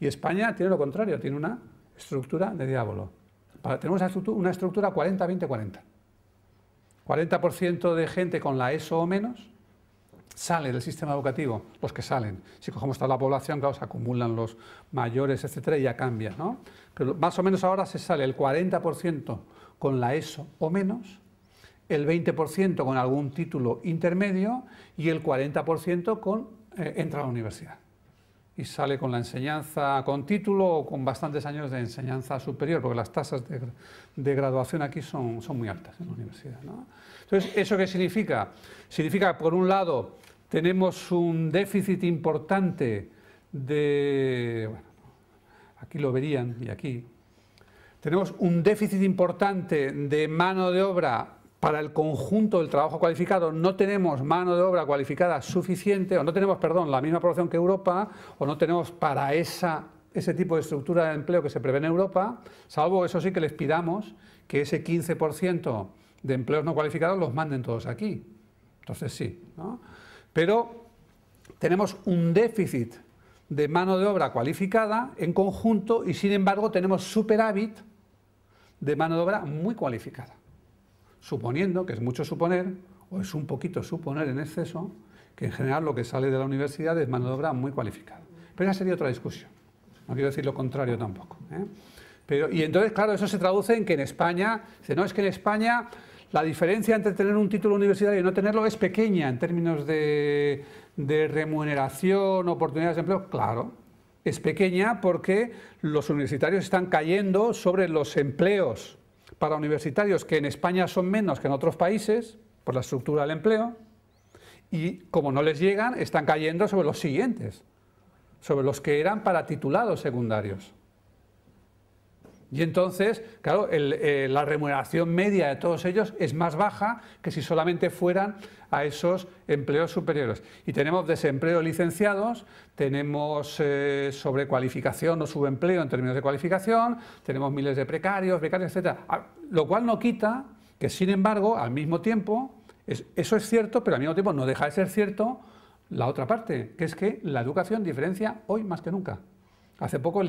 Y España tiene lo contrario, tiene una estructura de diablo. Para, tenemos una estructura 40-20-40. 40% de gente con la ESO o menos sale del sistema educativo, los que salen. Si cogemos toda la población, claro, se acumulan los mayores, etcétera, y ya cambia, ¿no? Pero más o menos ahora se sale el 40% con la ESO o menos, el 20% con algún título intermedio y el 40% con eh, entra a la universidad. Y sale con la enseñanza con título o con bastantes años de enseñanza superior, porque las tasas de, graduación aquí son, muy altas en la universidad. Entonces, ¿eso qué significa? Significa, por un lado, tenemos un déficit importante de... Bueno, aquí lo verían y aquí, tenemos un déficit importante de mano de obra para el conjunto del trabajo cualificado no tenemos mano de obra cualificada suficiente, o no tenemos, perdón, la misma población que Europa, o no tenemos para esa, ese tipo de estructura de empleo que se prevé en Europa, salvo eso sí que les pidamos que ese 15% de empleos no cualificados los manden todos aquí. Entonces sí, ¿no? Pero tenemos un déficit de mano de obra cualificada en conjunto y sin embargo tenemos superávit de mano de obra muy cualificada. Suponiendo, que es mucho suponer, o es un poquito suponer en exceso, que en general lo que sale de la universidad es mano de obra muy cualificada. Pero esa sería otra discusión. No quiero decir lo contrario tampoco. ¿eh? Pero, y entonces, claro, eso se traduce en que en España, dice, no, es que en España la diferencia entre tener un título universitario y no tenerlo es pequeña en términos de, de remuneración, oportunidades de empleo. Claro, es pequeña porque los universitarios están cayendo sobre los empleos para universitarios que en España son menos que en otros países por la estructura del empleo y como no les llegan están cayendo sobre los siguientes, sobre los que eran para titulados secundarios. Y entonces, claro, eh, la remuneración media de todos ellos es más baja que si solamente fueran a esos empleos superiores. Y tenemos desempleo licenciados, tenemos eh, sobrecualificación o subempleo en términos de cualificación, tenemos miles de precarios, precarios etc. Ah, lo cual no quita que, sin embargo, al mismo tiempo, eso es cierto, pero al mismo tiempo no deja de ser cierto la otra parte, que es que la educación diferencia hoy más que nunca. Hace poco el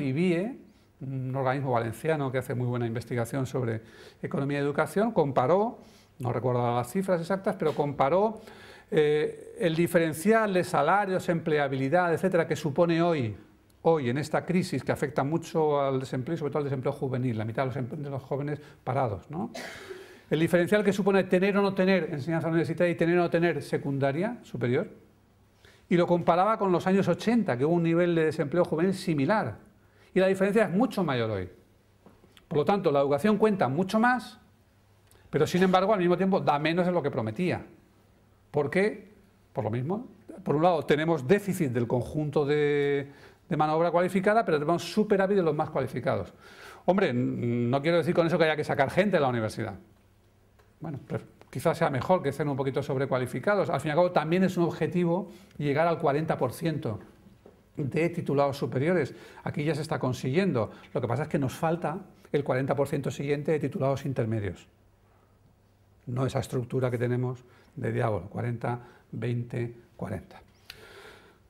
un organismo valenciano que hace muy buena investigación sobre economía y educación, comparó, no recuerdo las cifras exactas, pero comparó eh, el diferencial de salarios, empleabilidad, etcétera, que supone hoy, hoy en esta crisis que afecta mucho al desempleo, sobre todo al desempleo juvenil, la mitad de los, em, los jóvenes parados, ¿no? El diferencial que supone tener o no tener enseñanza universitaria y tener o no tener secundaria superior, y lo comparaba con los años 80, que hubo un nivel de desempleo juvenil similar, y la diferencia es mucho mayor hoy. Por lo tanto, la educación cuenta mucho más, pero sin embargo, al mismo tiempo, da menos de lo que prometía. ¿Por qué? Por lo mismo. Por un lado, tenemos déficit del conjunto de, de manobra cualificada, pero tenemos superávit de los más cualificados. Hombre, no quiero decir con eso que haya que sacar gente de la universidad. Bueno, quizás sea mejor que estén un poquito sobrecualificados. Al fin y al cabo, también es un objetivo llegar al 40% de titulados superiores. Aquí ya se está consiguiendo. Lo que pasa es que nos falta el 40% siguiente de titulados intermedios. No esa estructura que tenemos de diablo 40, 20, 40.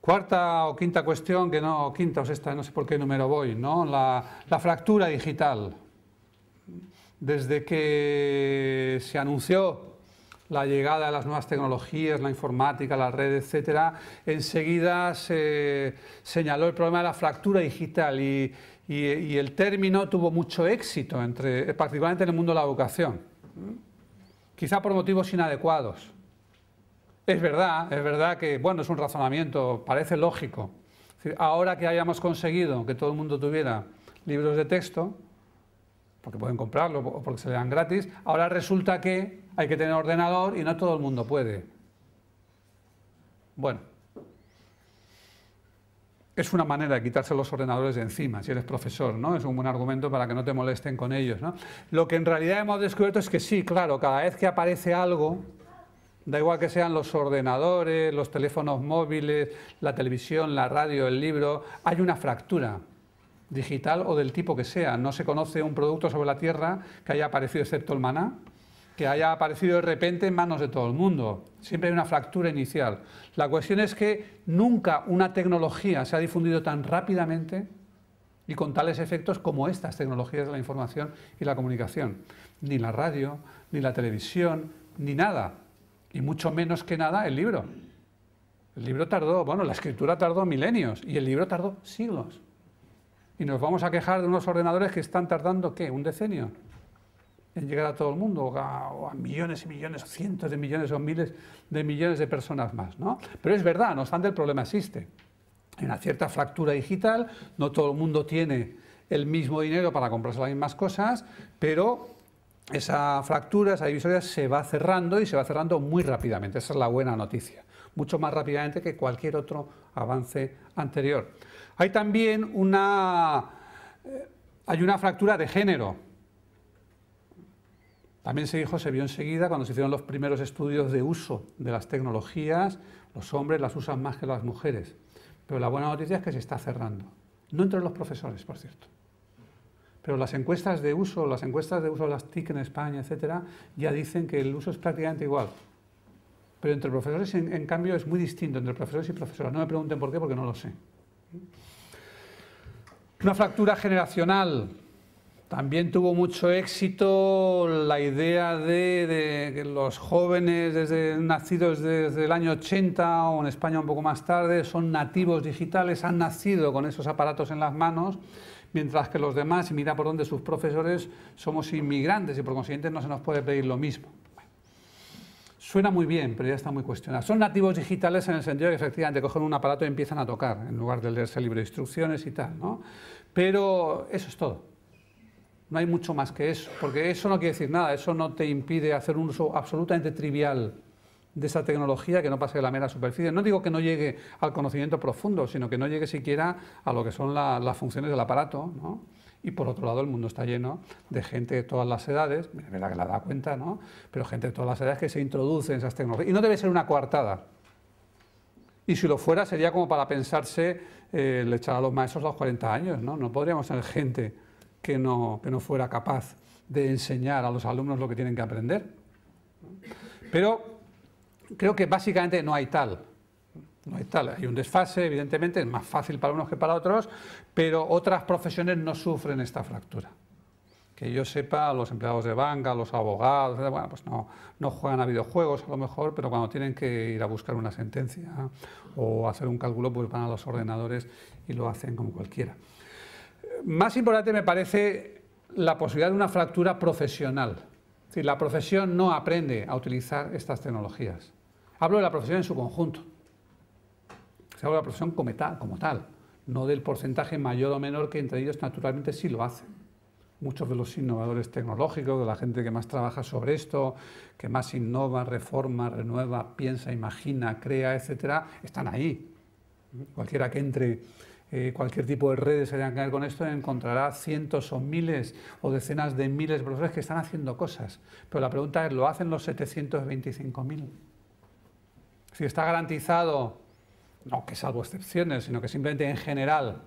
Cuarta o quinta cuestión, que no, quinta o sexta, no sé por qué número voy, ¿no? La, la fractura digital. Desde que se anunció la llegada de las nuevas tecnologías, la informática, la red, etcétera, enseguida se señaló el problema de la fractura digital y, el término tuvo mucho éxito, entre, particularmente en el mundo de la educación, quizá por motivos inadecuados. Es verdad, es verdad que, bueno, es un razonamiento, parece lógico. ahora que hayamos conseguido que todo el mundo tuviera libros de texto, porque pueden comprarlo o porque se le dan gratis, ahora resulta que hay que tener ordenador y no todo el mundo puede. Bueno, es una manera de quitarse los ordenadores de encima, si eres profesor, ¿no? Es un buen argumento para que no te molesten con ellos, ¿no? Lo que en realidad hemos descubierto es que sí, claro, cada vez que aparece algo, da igual que sean los ordenadores, los teléfonos móviles, la televisión, la radio, el libro, hay una fractura digital o del tipo que sea. No se conoce un producto sobre la Tierra que haya aparecido excepto el maná, que haya aparecido de repente en manos de todo el mundo. Siempre hay una fractura inicial. La cuestión es que nunca una tecnología se ha difundido tan rápidamente y con tales efectos como estas tecnologías de la información y la comunicación. Ni la radio, ni la televisión, ni nada. Y mucho menos que nada el libro. El libro tardó, bueno, la escritura tardó milenios y el libro tardó siglos. Y nos vamos a quejar de unos ordenadores que están tardando, ¿qué? ¿Un decenio? en llegar a todo el mundo, o a, millones y millones, o cientos de millones, o miles de millones de personas más. ¿no? Pero es verdad, no obstante, el problema existe. Hay una cierta fractura digital, no todo el mundo tiene el mismo dinero para comprarse las mismas cosas, pero esa fractura, esa divisoria se va cerrando y se va cerrando muy rápidamente. Esa es la buena noticia. Mucho más rápidamente que cualquier otro avance anterior. Hay también una, eh, hay una fractura de género también se dijo, se vio enseguida cuando se hicieron los primeros estudios de uso de las tecnologías, los hombres las usan más que las mujeres. Pero la buena noticia es que se está cerrando. No entre los profesores, por cierto. Pero las encuestas de uso, las encuestas de uso de las TIC en España, etcétera, ya dicen que el uso es prácticamente igual. Pero entre profesores, en, cambio, es muy distinto entre profesores y profesoras. No me pregunten por qué, porque no lo sé. Una fractura generacional también tuvo mucho éxito la idea de, que los jóvenes desde, nacidos desde el año 80 o en España un poco más tarde son nativos digitales, han nacido con esos aparatos en las manos, mientras que los demás, y mira por dónde sus profesores, somos inmigrantes y por consiguiente no se nos puede pedir lo mismo. suena muy bien, pero ya está muy cuestionado. Son nativos digitales en el sentido de que efectivamente cogen un aparato y empiezan a tocar, en lugar de leerse el de instrucciones y tal, ¿no? Pero eso es todo. No hay mucho más que eso, porque eso no quiere decir nada, eso no te impide hacer un uso absolutamente trivial de esa tecnología que no pase de la mera superficie. No digo que no llegue al conocimiento profundo, sino que no llegue siquiera a lo que son las funciones del aparato. Y por otro lado, el mundo está lleno de gente de todas las edades, es verdad que la da cuenta, ¿no? pero gente de todas las edades que se introduce en esas tecnologías. Y no debe ser una coartada. Y si lo fuera, sería como para pensarse, eh, le echar a los maestros a los 40 años, ¿no? No podríamos ser gente que no, fuera capaz de enseñar a los alumnos lo que tienen que aprender. Pero creo que básicamente no hay tal. No hay tal, hay un desfase, evidentemente, es más fácil para unos que para otros, pero otras profesiones no sufren esta fractura. Que yo sepa, los empleados de banca, los abogados, bueno, pues no, no juegan a videojuegos a lo mejor, pero cuando tienen que ir a buscar una sentencia o hacer un cálculo, pues van a los ordenadores y lo hacen como cualquiera más importante me parece la posibilidad de una fractura profesional. Es decir, la profesión no aprende a utilizar estas tecnologías. Hablo de la profesión en su conjunto. Se habla de la profesión como tal, como tal, no del porcentaje mayor o menor que entre ellos naturalmente sí lo hacen. Muchos de los innovadores tecnológicos, de la gente que más trabaja sobre esto, que más innova, reforma, renueva, piensa, imagina, crea, etcétera, están ahí. Cualquiera que entre eh, cualquier tipo de redes que tengan que ver con esto, encontrará cientos o miles o decenas de miles de profesores que están haciendo cosas. Pero la pregunta es, ¿lo hacen los 725.000? Si está garantizado, no que salvo excepciones, sino que simplemente en general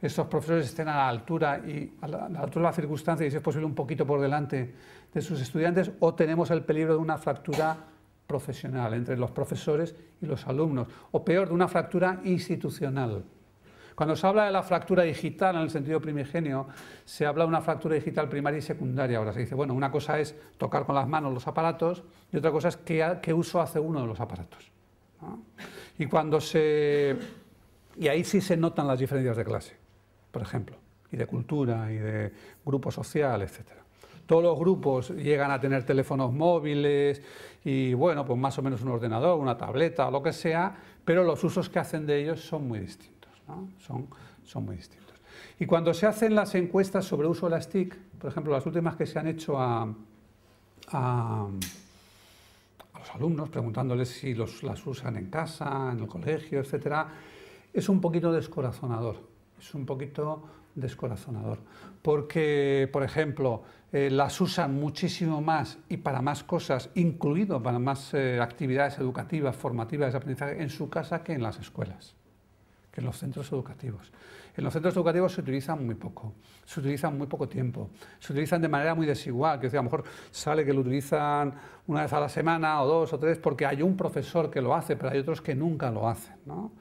estos profesores estén a la altura y a la, altura de la circunstancia y si es posible un poquito por delante de sus estudiantes o tenemos el peligro de una fractura profesional entre los profesores y los alumnos, o peor, de una fractura institucional. Cuando se habla de la fractura digital en el sentido primigenio, se habla de una fractura digital primaria y secundaria. Ahora se dice, bueno, una cosa es tocar con las manos los aparatos y otra cosa es qué, uso hace uno de los aparatos. Y cuando se... Y ahí sí se notan las diferencias de clase, por ejemplo, y de cultura, y de grupo social, etc. todos los grupos llegan a tener teléfonos móviles y bueno, pues más o menos un ordenador, una tableta o lo que sea, pero los usos que hacen de ellos son muy distintos son, son muy distintos. Y cuando se hacen las encuestas sobre uso de las TIC, por ejemplo, las últimas que se han hecho a, los alumnos, preguntándoles si las usan en casa, en el colegio, etc., es un poquito descorazonador. Es un poquito descorazonador. Porque, por ejemplo, eh, las usan muchísimo más y para más cosas, incluido para más eh, actividades educativas, formativas, de aprendizaje, en su casa que en las escuelas que en los centros educativos. En los centros educativos se utilizan muy poco, se utilizan muy poco tiempo, se utilizan de manera muy desigual, que a lo mejor sale que lo utilizan una vez a la semana o dos o tres porque hay un profesor que lo hace, pero hay otros que nunca lo hacen. ¿no?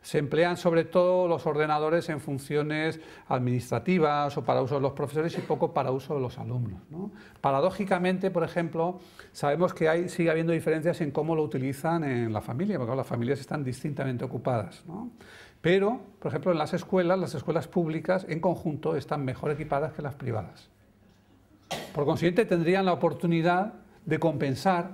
Se emplean sobre todo los ordenadores en funciones administrativas o para uso de los profesores y poco para uso de los alumnos. Paradójicamente, por ejemplo, sabemos que hay, sigue habiendo diferencias en cómo lo utilizan en la familia, porque las familias están distintamente ocupadas. ¿no? Pero, por ejemplo, en las escuelas, las escuelas públicas en conjunto están mejor equipadas que las privadas. Por consiguiente, tendrían la oportunidad de compensar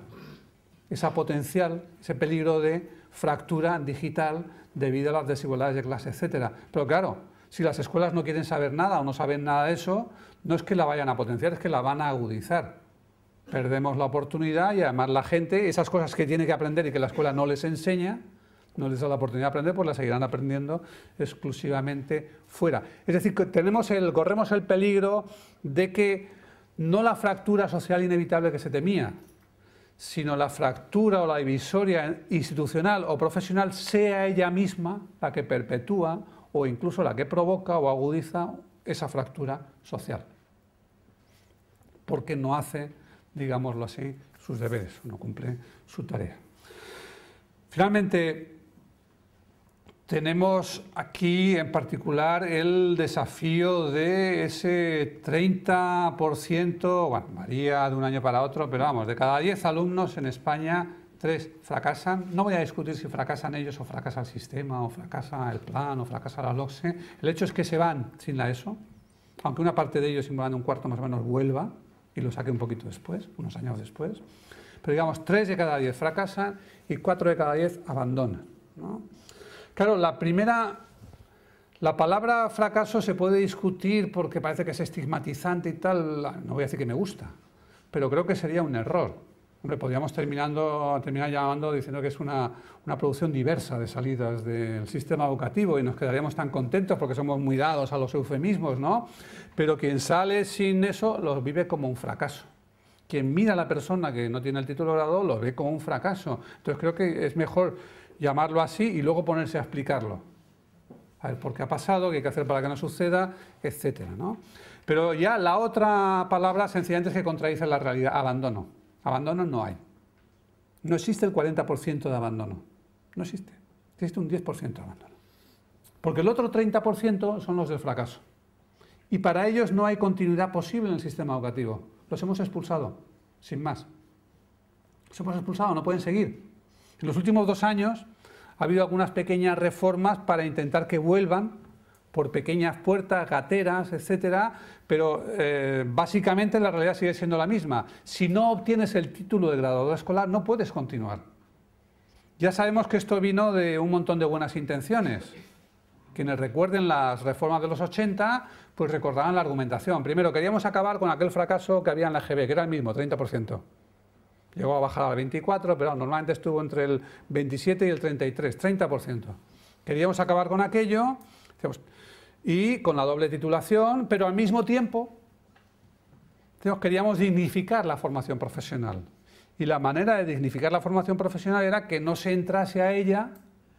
esa potencial, ese peligro de fractura digital debido a las desigualdades de clase, etcétera. Pero claro, si las escuelas no quieren saber nada o no saben nada de eso, no es que la vayan a potenciar, es que la van a agudizar. Perdemos la oportunidad y además la gente, esas cosas que tiene que aprender y que la escuela no les enseña, no les da la oportunidad de aprender, pues la seguirán aprendiendo exclusivamente fuera. Es decir, que tenemos el, corremos el peligro de que no la fractura social inevitable que se temía, sino la fractura o la divisoria institucional o profesional sea ella misma la que perpetúa o incluso la que provoca o agudiza esa fractura social. Porque no hace, digámoslo así, sus deberes, no cumple su tarea. Finalmente, tenemos aquí en particular el desafío de ese 30%, bueno, varía de un año para otro, pero vamos, de cada 10 alumnos en España, 3 fracasan. No voy a discutir si fracasan ellos o fracasa el sistema o fracasa el plan o fracasa la LOCSE. El hecho es que se van sin la ESO, aunque una parte de ellos, simulando un cuarto más o menos, vuelva y lo saque un poquito después, unos años después. Pero digamos, 3 de cada 10 fracasan y 4 de cada 10 abandonan. ¿no? Claro, la primera, la palabra fracaso se puede discutir porque parece que es estigmatizante y tal, no voy a decir que me gusta, pero creo que sería un error. Hombre, podríamos terminando, terminar llamando diciendo que es una, una producción diversa de salidas del sistema educativo y nos quedaríamos tan contentos porque somos muy dados a los eufemismos, ¿no? Pero quien sale sin eso lo vive como un fracaso quien mira a la persona que no tiene el título grado lo ve como un fracaso. Entonces creo que es mejor llamarlo así y luego ponerse a explicarlo. A ver por qué ha pasado, qué hay que hacer para que no suceda, etc. ¿no? Pero ya la otra palabra sencillamente es que contradice la realidad, abandono. Abandono no hay. No existe el 40% de abandono. No existe. Existe un 10% de abandono. Porque el otro 30% son los del fracaso. Y para ellos no hay continuidad posible en el sistema educativo. Los hemos expulsado, sin más. Los hemos expulsado, no pueden seguir. En los últimos dos años ha habido algunas pequeñas reformas para intentar que vuelvan por pequeñas puertas, gateras, etcétera, pero eh, básicamente la realidad sigue siendo la misma. Si no obtienes el título de graduado escolar, no puedes continuar. Ya sabemos que esto vino de un montón de buenas intenciones. Quienes recuerden las reformas de los 80, pues recordarán la argumentación. Primero, queríamos acabar con aquel fracaso que había en la GB, que era el mismo, 30%. Llegó a bajar al 24, pero normalmente estuvo entre el 27 y el 33, 30%. Queríamos acabar con aquello y con la doble titulación, pero al mismo tiempo queríamos dignificar la formación profesional. Y la manera de dignificar la formación profesional era que no se entrase a ella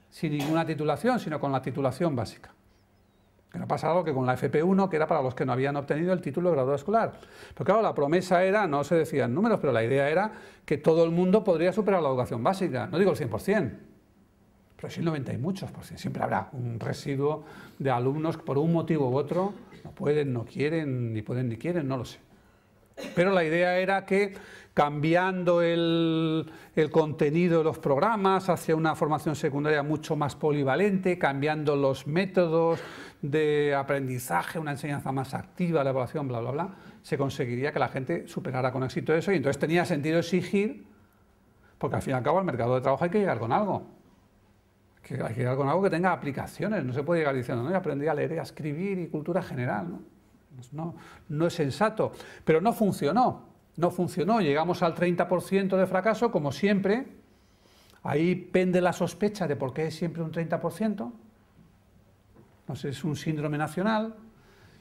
sin ninguna titulación, sino con la titulación básica. Que no pasa algo que con la FP1, que era para los que no habían obtenido el título de graduado escolar. Pero claro, la promesa era, no se decían números, pero la idea era que todo el mundo podría superar la educación básica. No digo el 100%, pero sí el 90 y muchos por ciento. Siempre habrá un residuo de alumnos que por un motivo u otro no pueden, no quieren, ni pueden ni quieren, no lo sé. Pero la idea era que cambiando el, contenido de los programas hacia una formación secundaria mucho más polivalente, cambiando los métodos, de aprendizaje, una enseñanza más activa de la evaluación, bla, bla, bla, se conseguiría que la gente superara con éxito eso. Y entonces tenía sentido exigir, porque al fin y al cabo al mercado de trabajo hay que llegar con algo. Que hay que llegar con algo que tenga aplicaciones. No se puede llegar diciendo, no, yo aprendí a leer y a escribir y cultura general. ¿no? Pues no, no es sensato. Pero no funcionó. No funcionó. Llegamos al 30% de fracaso, como siempre. Ahí pende la sospecha de por qué es siempre un 30% no sé si es un síndrome nacional,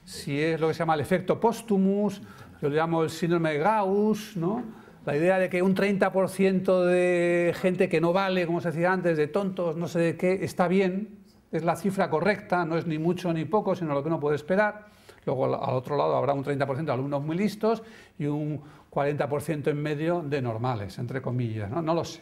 si es lo que se llama el efecto póstumus, yo lo llamo el síndrome de Gauss, ¿no? la idea de que un 30% de gente que no vale, como se decía antes, de tontos, no sé de qué, está bien, es la cifra correcta, no es ni mucho ni poco, sino lo que uno puede esperar. Luego al otro lado habrá un 30% de alumnos muy listos y un 40% en medio de normales, entre comillas, no, no lo sé.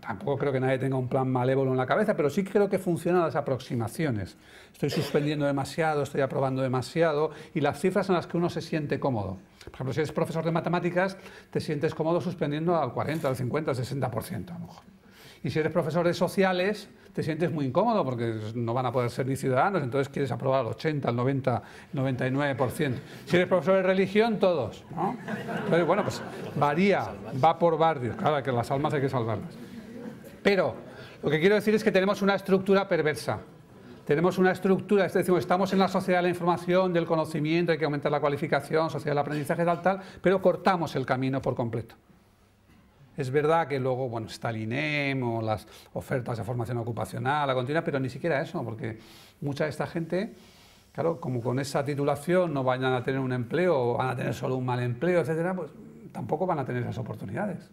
Tampoco creo que nadie tenga un plan malévolo en la cabeza, pero sí creo que funcionan las aproximaciones. Estoy suspendiendo demasiado, estoy aprobando demasiado y las cifras en las que uno se siente cómodo. Por ejemplo, si eres profesor de matemáticas, te sientes cómodo suspendiendo al 40, al 50, al 60% a lo mejor. Y si eres profesor de sociales, te sientes muy incómodo porque no van a poder ser ni ciudadanos, entonces quieres aprobar al 80, al 90, al 99%. Si eres profesor de religión, todos. ¿no? bueno, pues varía, va por barrios. Claro, que las almas hay que salvarlas. Pero lo que quiero decir es que tenemos una estructura perversa. Tenemos una estructura, es decir, estamos en la sociedad de la información, del conocimiento, hay que aumentar la cualificación, sociedad del aprendizaje, tal, tal, pero cortamos el camino por completo. Es verdad que luego, bueno, está el INEM o las ofertas de formación ocupacional, la continua, pero ni siquiera eso, porque mucha de esta gente, claro, como con esa titulación no vayan a tener un empleo, van a tener solo un mal empleo, etcétera, pues tampoco van a tener esas oportunidades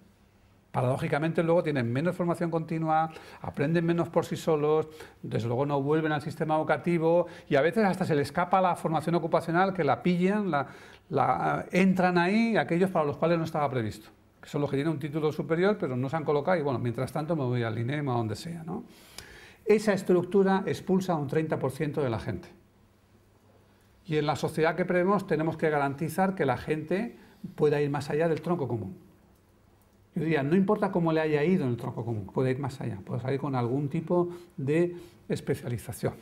paradójicamente luego tienen menos formación continua, aprenden menos por sí solos, desde luego no vuelven al sistema educativo y a veces hasta se les escapa la formación ocupacional, que la pillan, la, eh, entran ahí aquellos para los cuales no estaba previsto, que son los que tienen un título superior pero no se han colocado y bueno, mientras tanto me voy al INEM o a donde sea. Esa estructura expulsa a un 30% de la gente. Y en la sociedad que prevemos tenemos que garantizar que la gente pueda ir más allá del tronco común. Yo diría, no importa cómo le haya ido en el tronco común, puede ir más allá, puede salir con algún tipo de especialización.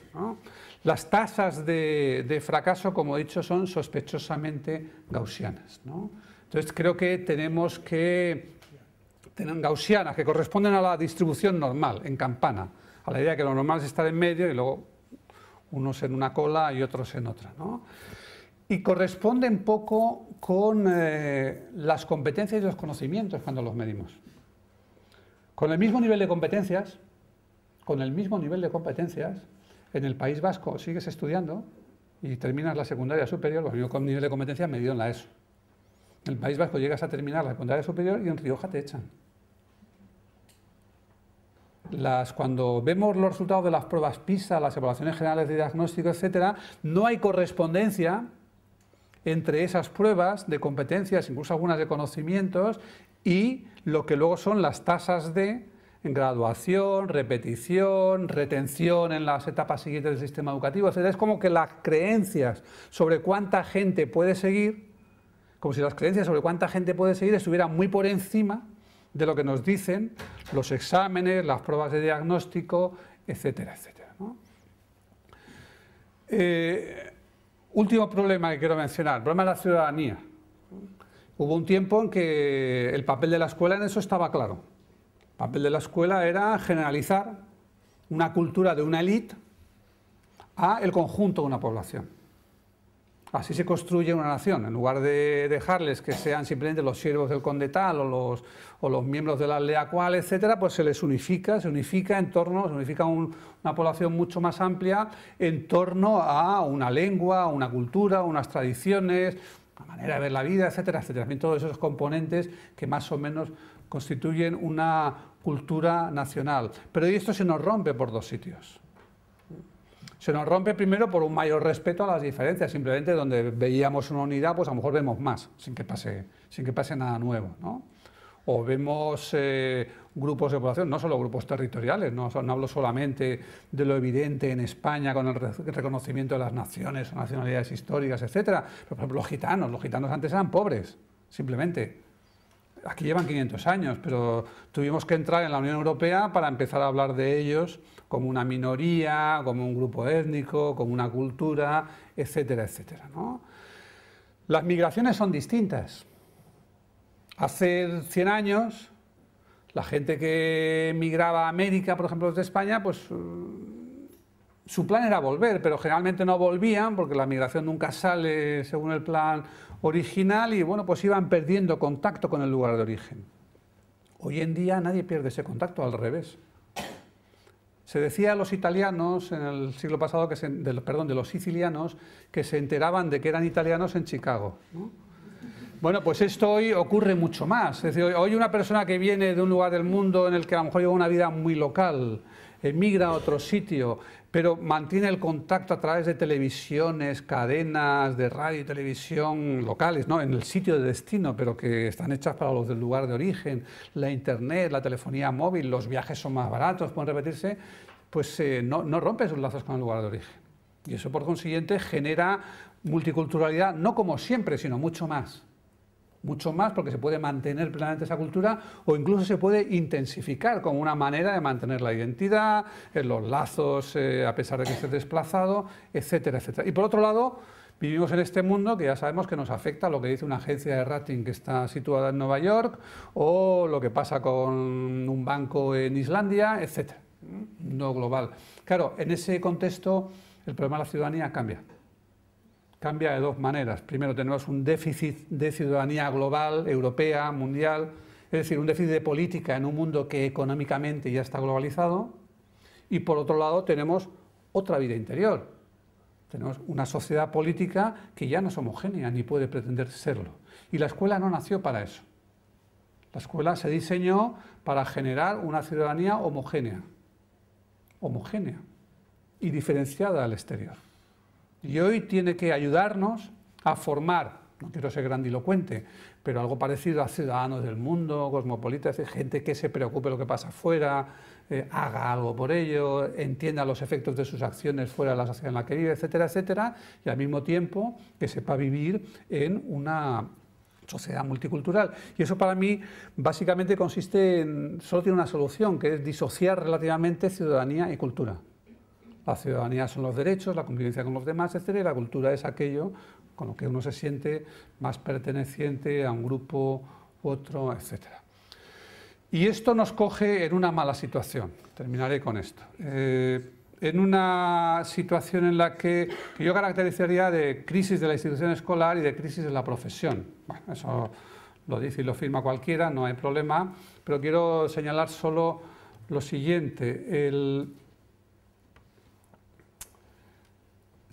Las tasas de, fracaso, como he dicho, son sospechosamente gaussianas. Entonces creo que tenemos que tener gaussianas que corresponden a la distribución normal, en campana, a la idea que lo normal es estar en medio y luego unos en una cola y otros en otra y corresponden poco con eh, las competencias y los conocimientos cuando los medimos. Con el mismo nivel de competencias, con el mismo nivel de competencias, en el País Vasco sigues estudiando y terminas la secundaria superior, lo mismo con nivel de competencia medido en la ESO. En el País Vasco llegas a terminar la secundaria superior y en Rioja te echan. Las, cuando vemos los resultados de las pruebas PISA, las evaluaciones generales de diagnóstico, etc., no hay correspondencia entre esas pruebas de competencias, incluso algunas de conocimientos, y lo que luego son las tasas de graduación, repetición, retención en las etapas siguientes del sistema educativo, etc. Es como que las creencias sobre cuánta gente puede seguir, como si las creencias sobre cuánta gente puede seguir estuvieran muy por encima de lo que nos dicen los exámenes, las pruebas de diagnóstico, etcétera, etcétera. Eh, Último problema que quiero mencionar, el problema de la ciudadanía. Hubo un tiempo en que el papel de la escuela en eso estaba claro. El papel de la escuela era generalizar una cultura de una élite a el conjunto de una población. Así se construye una nación, en lugar de dejarles que sean simplemente los siervos del conde tal o los, miembros de la lea cual, etc., pues se les unifica, se unifica en torno, se unifica una población mucho más amplia en torno a una lengua, una cultura, unas tradiciones, una manera de ver la vida, etc., etcétera. también todos esos componentes que más o menos constituyen una cultura nacional. Pero esto se nos rompe por dos sitios se nos rompe primero por un mayor respeto a las diferencias, simplemente donde veíamos una unidad, pues a lo mejor vemos más, sin que pase, sin que pase nada nuevo. ¿no? O vemos eh, grupos de población, no solo grupos territoriales, no, no, hablo solamente de lo evidente en España con el reconocimiento de las naciones o nacionalidades históricas, etc. por ejemplo, los gitanos, los gitanos antes eran pobres, simplemente aquí llevan 500 años, pero tuvimos que entrar en la Unión Europea para empezar a hablar de ellos como una minoría, como un grupo étnico, como una cultura, etcétera, etcétera. Las migraciones son distintas. Hace 100 años, la gente que migraba a América, por ejemplo, desde España, pues su plan era volver, pero generalmente no volvían porque la migración nunca sale según el plan original y bueno, pues iban perdiendo contacto con el lugar de origen. Hoy en día nadie pierde ese contacto, al revés. Se decía a los italianos en el siglo pasado, que perdón, de los sicilianos, que se enteraban de que eran italianos en Chicago. Bueno, pues esto hoy ocurre mucho más. decir, hoy una persona que viene de un lugar del mundo en el que a lo mejor lleva una vida muy local, emigra a otro sitio, pero mantiene el contacto a través de televisiones, cadenas de radio y televisión locales, ¿no? en el sitio de destino, pero que están hechas para los del lugar de origen, la internet, la telefonía móvil, los viajes son más baratos, pueden repetirse, pues eh, no, no rompe sus lazos con el lugar de origen. Y eso, por consiguiente, genera multiculturalidad, no como siempre, sino mucho más mucho más porque se puede mantener plenamente esa cultura o incluso se puede intensificar como una manera de mantener la identidad, eh, los lazos eh, a pesar de que esté desplazado, etcétera, etcétera. Y por otro lado, vivimos en este mundo que ya sabemos que nos afecta lo que dice una agencia de rating que está situada en Nueva York o lo que pasa con un banco en Islandia, etcétera. No global. Claro, en ese contexto el problema de la ciudadanía cambia cambia de dos maneras. Primero, tenemos un déficit de ciudadanía global, europea, mundial, es decir, un déficit de política en un mundo que económicamente ya está globalizado. Y por otro lado, tenemos otra vida interior. Tenemos una sociedad política que ya no es homogénea ni puede pretender serlo. Y la escuela no nació para eso. La escuela se diseñó para generar una ciudadanía homogénea, homogénea y diferenciada al exterior. Y hoy tiene que ayudarnos a formar, no quiero ser grandilocuente, pero algo parecido a ciudadanos del mundo, cosmopolitas, gente que se preocupe lo que pasa afuera, eh, haga algo por ello, entienda los efectos de sus acciones fuera de la sociedad en la que vive, etcétera, etcétera, y al mismo tiempo que sepa vivir en una sociedad multicultural. Y eso para mí básicamente consiste en, solo tiene una solución, que es disociar relativamente ciudadanía y cultura. La ciudadanía son los derechos, la convivencia con los demás, etc. Y la cultura es aquello con lo que uno se siente más perteneciente a un grupo u otro, etc. Y esto nos coge en una mala situación. Terminaré con esto. Eh, en una situación en la que, yo caracterizaría de crisis de la institución escolar y de crisis de la profesión. Bueno, eso lo dice y lo firma cualquiera, no hay problema, pero quiero señalar solo lo siguiente. El,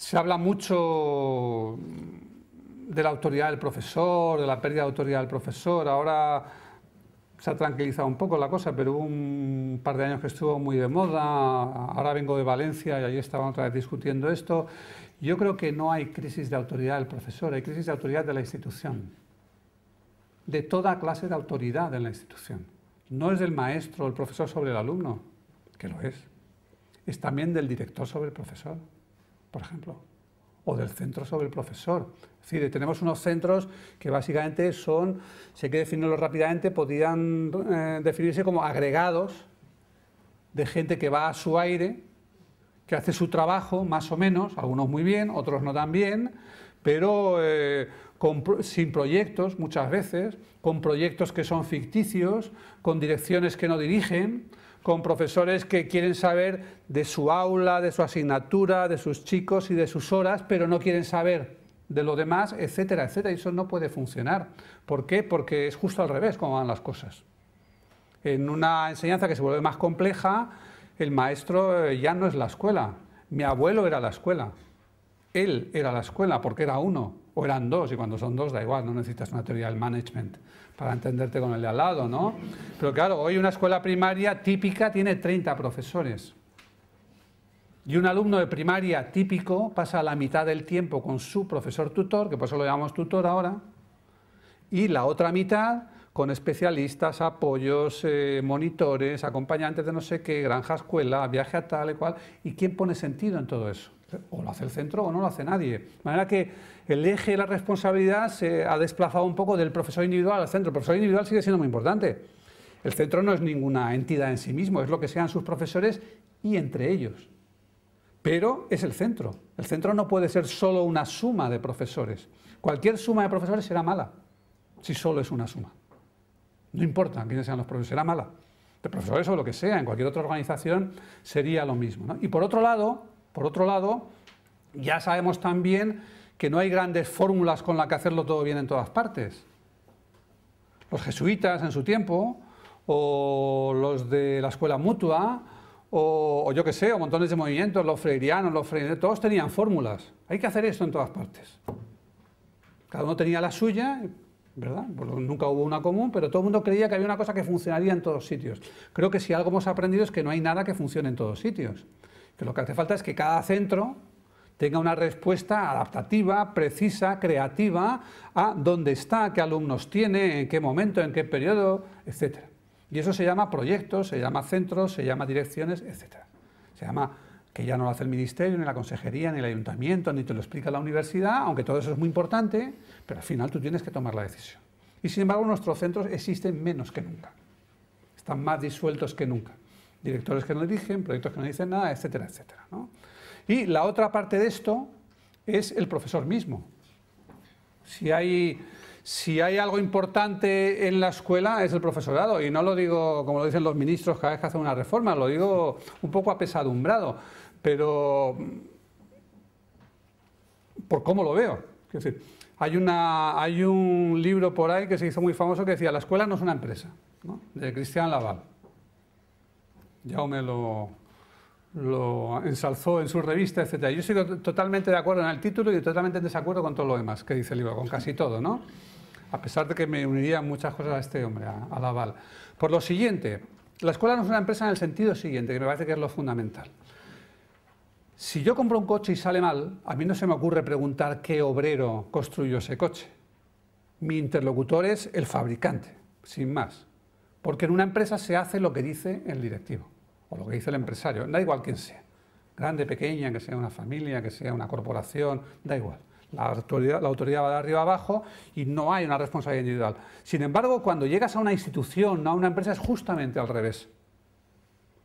Se habla mucho de la autoridad del profesor, de la pérdida de autoridad del profesor. Ahora se ha tranquilizado un poco la cosa, pero hubo un par de años que estuvo muy de moda. Ahora vengo de Valencia y allí estaban otra vez discutiendo esto. Yo creo que no hay crisis de autoridad del profesor, hay crisis de autoridad de la institución, de toda clase de autoridad en la institución. No es del maestro, el profesor sobre el alumno, que lo es. Es también del director sobre el profesor por ejemplo, o del centro sobre el profesor. Es decir, tenemos unos centros que básicamente son, si hay que definirlos rápidamente, podrían eh, definirse como agregados de gente que va a su aire, que hace su trabajo, más o menos, algunos muy bien, otros no tan bien, pero eh, sin proyectos muchas veces, con proyectos que son ficticios, con direcciones que no dirigen, con profesores que quieren saber de su aula, de su asignatura, de sus chicos y de sus horas, pero no quieren saber de lo demás, etcétera, etcétera. Y eso no puede funcionar. ¿Por qué? Porque es justo al revés cómo van las cosas. En una enseñanza que se vuelve más compleja, el maestro eh, ya no es la escuela. Mi abuelo era la escuela. Él era la escuela porque era uno o eran dos, y cuando son dos da igual, no necesitas una teoría del management para entenderte con el de al lado, ¿no? Pero claro, hoy una escuela primaria típica tiene 30 profesores. Y un alumno de primaria típico pasa la mitad del tiempo con su profesor tutor, que por eso lo llamamos tutor ahora, y la otra mitad con especialistas, apoyos, eh, monitores, acompañantes de no sé qué, granja escuela, viaje a tal y cual. ¿Y quién pone sentido en todo eso? O lo hace el centro o no lo hace nadie. De manera que el eje de la responsabilidad se ha desplazado un poco del profesor individual al centro. El profesor individual sigue siendo muy importante. El centro no es ninguna entidad en sí mismo, es lo que sean sus profesores y entre ellos. Pero es el centro. El centro no puede ser solo una suma de profesores. Cualquier suma de profesores será mala, si solo es una suma. No importa quiénes sean los profesores, será mala. De profesores o lo que sea, en cualquier otra organización sería lo mismo. Y por otro lado, por otro lado, ya sabemos también que no hay grandes fórmulas con las que hacerlo todo bien en todas partes. Los jesuitas en su tiempo, o los de la escuela mutua, o, yo qué sé, o montones de movimientos, los freirianos, los freirianos, todos tenían fórmulas. Hay que hacer esto en todas partes. Cada uno tenía la suya, ¿verdad? nunca hubo una común, pero todo el mundo creía que había una cosa que funcionaría en todos sitios. Creo que si algo hemos aprendido es que no hay nada que funcione en todos sitios. Que lo que hace falta es que cada centro tenga una respuesta adaptativa, precisa, creativa a dónde está, qué alumnos tiene, en qué momento, en qué periodo, etc. Y eso se llama proyectos, se llama centros, se llama direcciones, etc. Se llama que ya no lo hace el ministerio, ni la consejería, ni el ayuntamiento, ni te lo explica la universidad, aunque todo eso es muy importante, pero al final tú tienes que tomar la decisión. Y sin embargo nuestros centros existen menos que nunca, están más disueltos que nunca. Directores que no dirigen, proyectos que no dicen nada, etcétera, etcétera. Y la otra parte de esto es el profesor mismo. Si hay, si hay algo importante en la escuela es el profesorado, y no lo digo como lo dicen los ministros cada vez que hacen una reforma, lo digo un poco apesadumbrado, pero por cómo lo veo. hay, una, hay un libro por ahí que se hizo muy famoso que decía, la escuela no es una empresa, ¿no? de Cristian Laval. Ya me lo, lo ensalzó en su revista, etc. Yo sigo totalmente de acuerdo en el título y totalmente en desacuerdo con todo lo demás que dice el libro, con casi todo, ¿no? A pesar de que me uniría muchas cosas a este hombre, a, a Laval. Por lo siguiente, la escuela no es una empresa en el sentido siguiente, que me parece que es lo fundamental. Si yo compro un coche y sale mal, a mí no se me ocurre preguntar qué obrero construyó ese coche. Mi interlocutor es el fabricante, sin más. Porque en una empresa se hace lo que dice el directivo lo que dice el empresario, da igual quién sea, grande, pequeña, que sea una familia, que sea una corporación, da igual. La autoridad, la autoridad va de arriba abajo y no hay una responsabilidad individual. Sin embargo, cuando llegas a una institución, no a una empresa, es justamente al revés.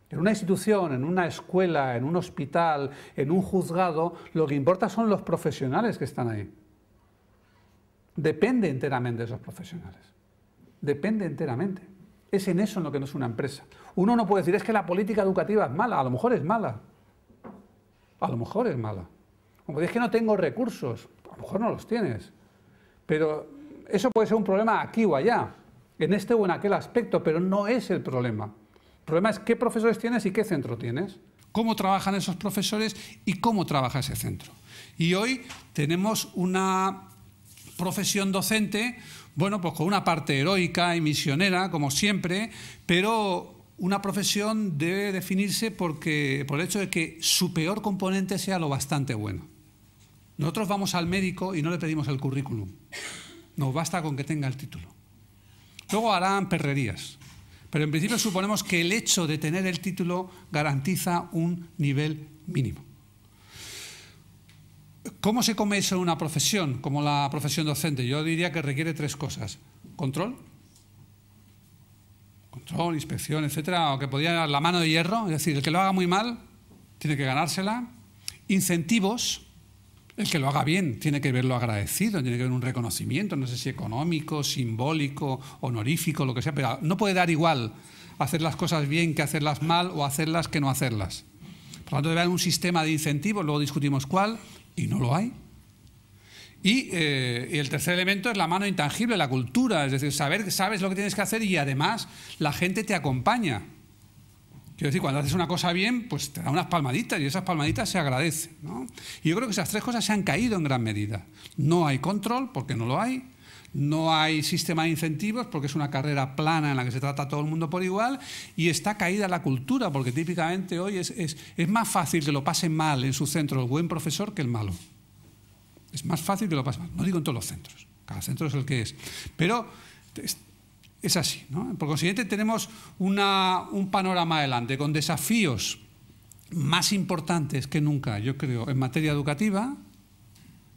En una institución, en una escuela, en un hospital, en un juzgado, lo que importa son los profesionales que están ahí. Depende enteramente de esos profesionales. Depende enteramente. Es en eso en lo que no es una empresa. Uno no puede decir, es que la política educativa es mala, a lo mejor es mala. A lo mejor es mala. Como es que no tengo recursos, a lo mejor no los tienes. Pero eso puede ser un problema aquí o allá, en este o en aquel aspecto, pero no es el problema. El problema es qué profesores tienes y qué centro tienes, cómo trabajan esos profesores y cómo trabaja ese centro. Y hoy tenemos una profesión docente bueno, pues con una parte heroica y misionera, como siempre, pero una profesión debe definirse porque, por el hecho de que su peor componente sea lo bastante bueno. Nosotros vamos al médico y no le pedimos el currículum. Nos basta con que tenga el título. Luego harán perrerías. Pero en principio suponemos que el hecho de tener el título garantiza un nivel mínimo. ¿Cómo se come eso en una profesión como la profesión docente? Yo diría que requiere tres cosas. Control, control, inspección, etcétera, o que podía dar la mano de hierro, es decir, el que lo haga muy mal tiene que ganársela. Incentivos, el que lo haga bien tiene que verlo agradecido, tiene que ver un reconocimiento, no sé si económico, simbólico, honorífico, lo que sea, pero no puede dar igual hacer las cosas bien que hacerlas mal o hacerlas que no hacerlas. Por lo tanto, debe haber un sistema de incentivos, luego discutimos cuál, y no lo hay. Eh, y, el tercer elemento es la mano intangible, la cultura, es decir, saber que sabes lo que tienes que hacer y además la gente te acompaña. Quiero decir, cuando haces una cosa bien, pues te da unas palmaditas y esas palmaditas se agradecen. Y yo creo que esas tres cosas se han caído en gran medida. No hay control, porque no lo hay. No hay sistema de incentivos porque es una carrera plana en la que se trata a todo el mundo por igual y está caída la cultura porque típicamente hoy es, es, más fácil que lo pase mal en su centro el buen profesor que el malo. Es más fácil que lo pase mal. No digo en todos los centros, cada centro es el que es. Pero es, así. Por consiguiente tenemos un panorama adelante con desafíos más importantes que nunca, yo creo, en materia educativa,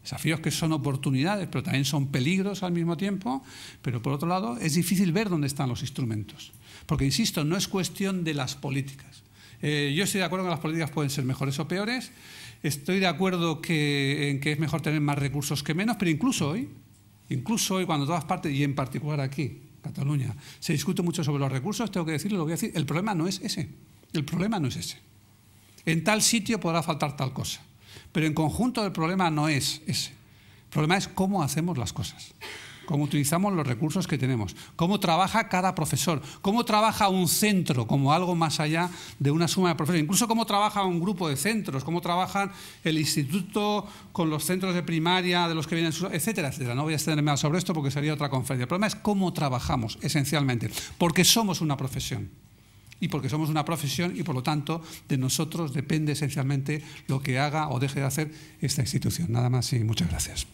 Desafíos que son oportunidades, pero también son peligros al mismo tiempo, pero por otro lado es difícil ver dónde están los instrumentos, porque insisto, no es cuestión de las políticas. Eh, yo estoy de acuerdo que las políticas pueden ser mejores o peores, estoy de acuerdo que, en que es mejor tener más recursos que menos, pero incluso hoy, incluso hoy cuando todas partes, y en particular aquí, Cataluña, se discute mucho sobre los recursos, tengo que decirle, lo voy a decir, el problema no es ese, el problema no es ese. En tal sitio podrá faltar tal cosa pero en conjunto el problema no es ese. El problema es cómo hacemos las cosas, cómo utilizamos los recursos que tenemos, cómo trabaja cada profesor, cómo trabaja un centro como algo más allá de una suma de profesores, incluso cómo trabaja un grupo de centros, cómo trabaja el instituto con los centros de primaria de los que vienen, etcétera, etcétera. No voy a extenderme más sobre esto porque sería otra conferencia. El problema es cómo trabajamos esencialmente, porque somos una profesión y porque somos una profesión y por lo tanto de nosotros depende esencialmente lo que haga o deje de hacer esta institución. Nada más y muchas gracias.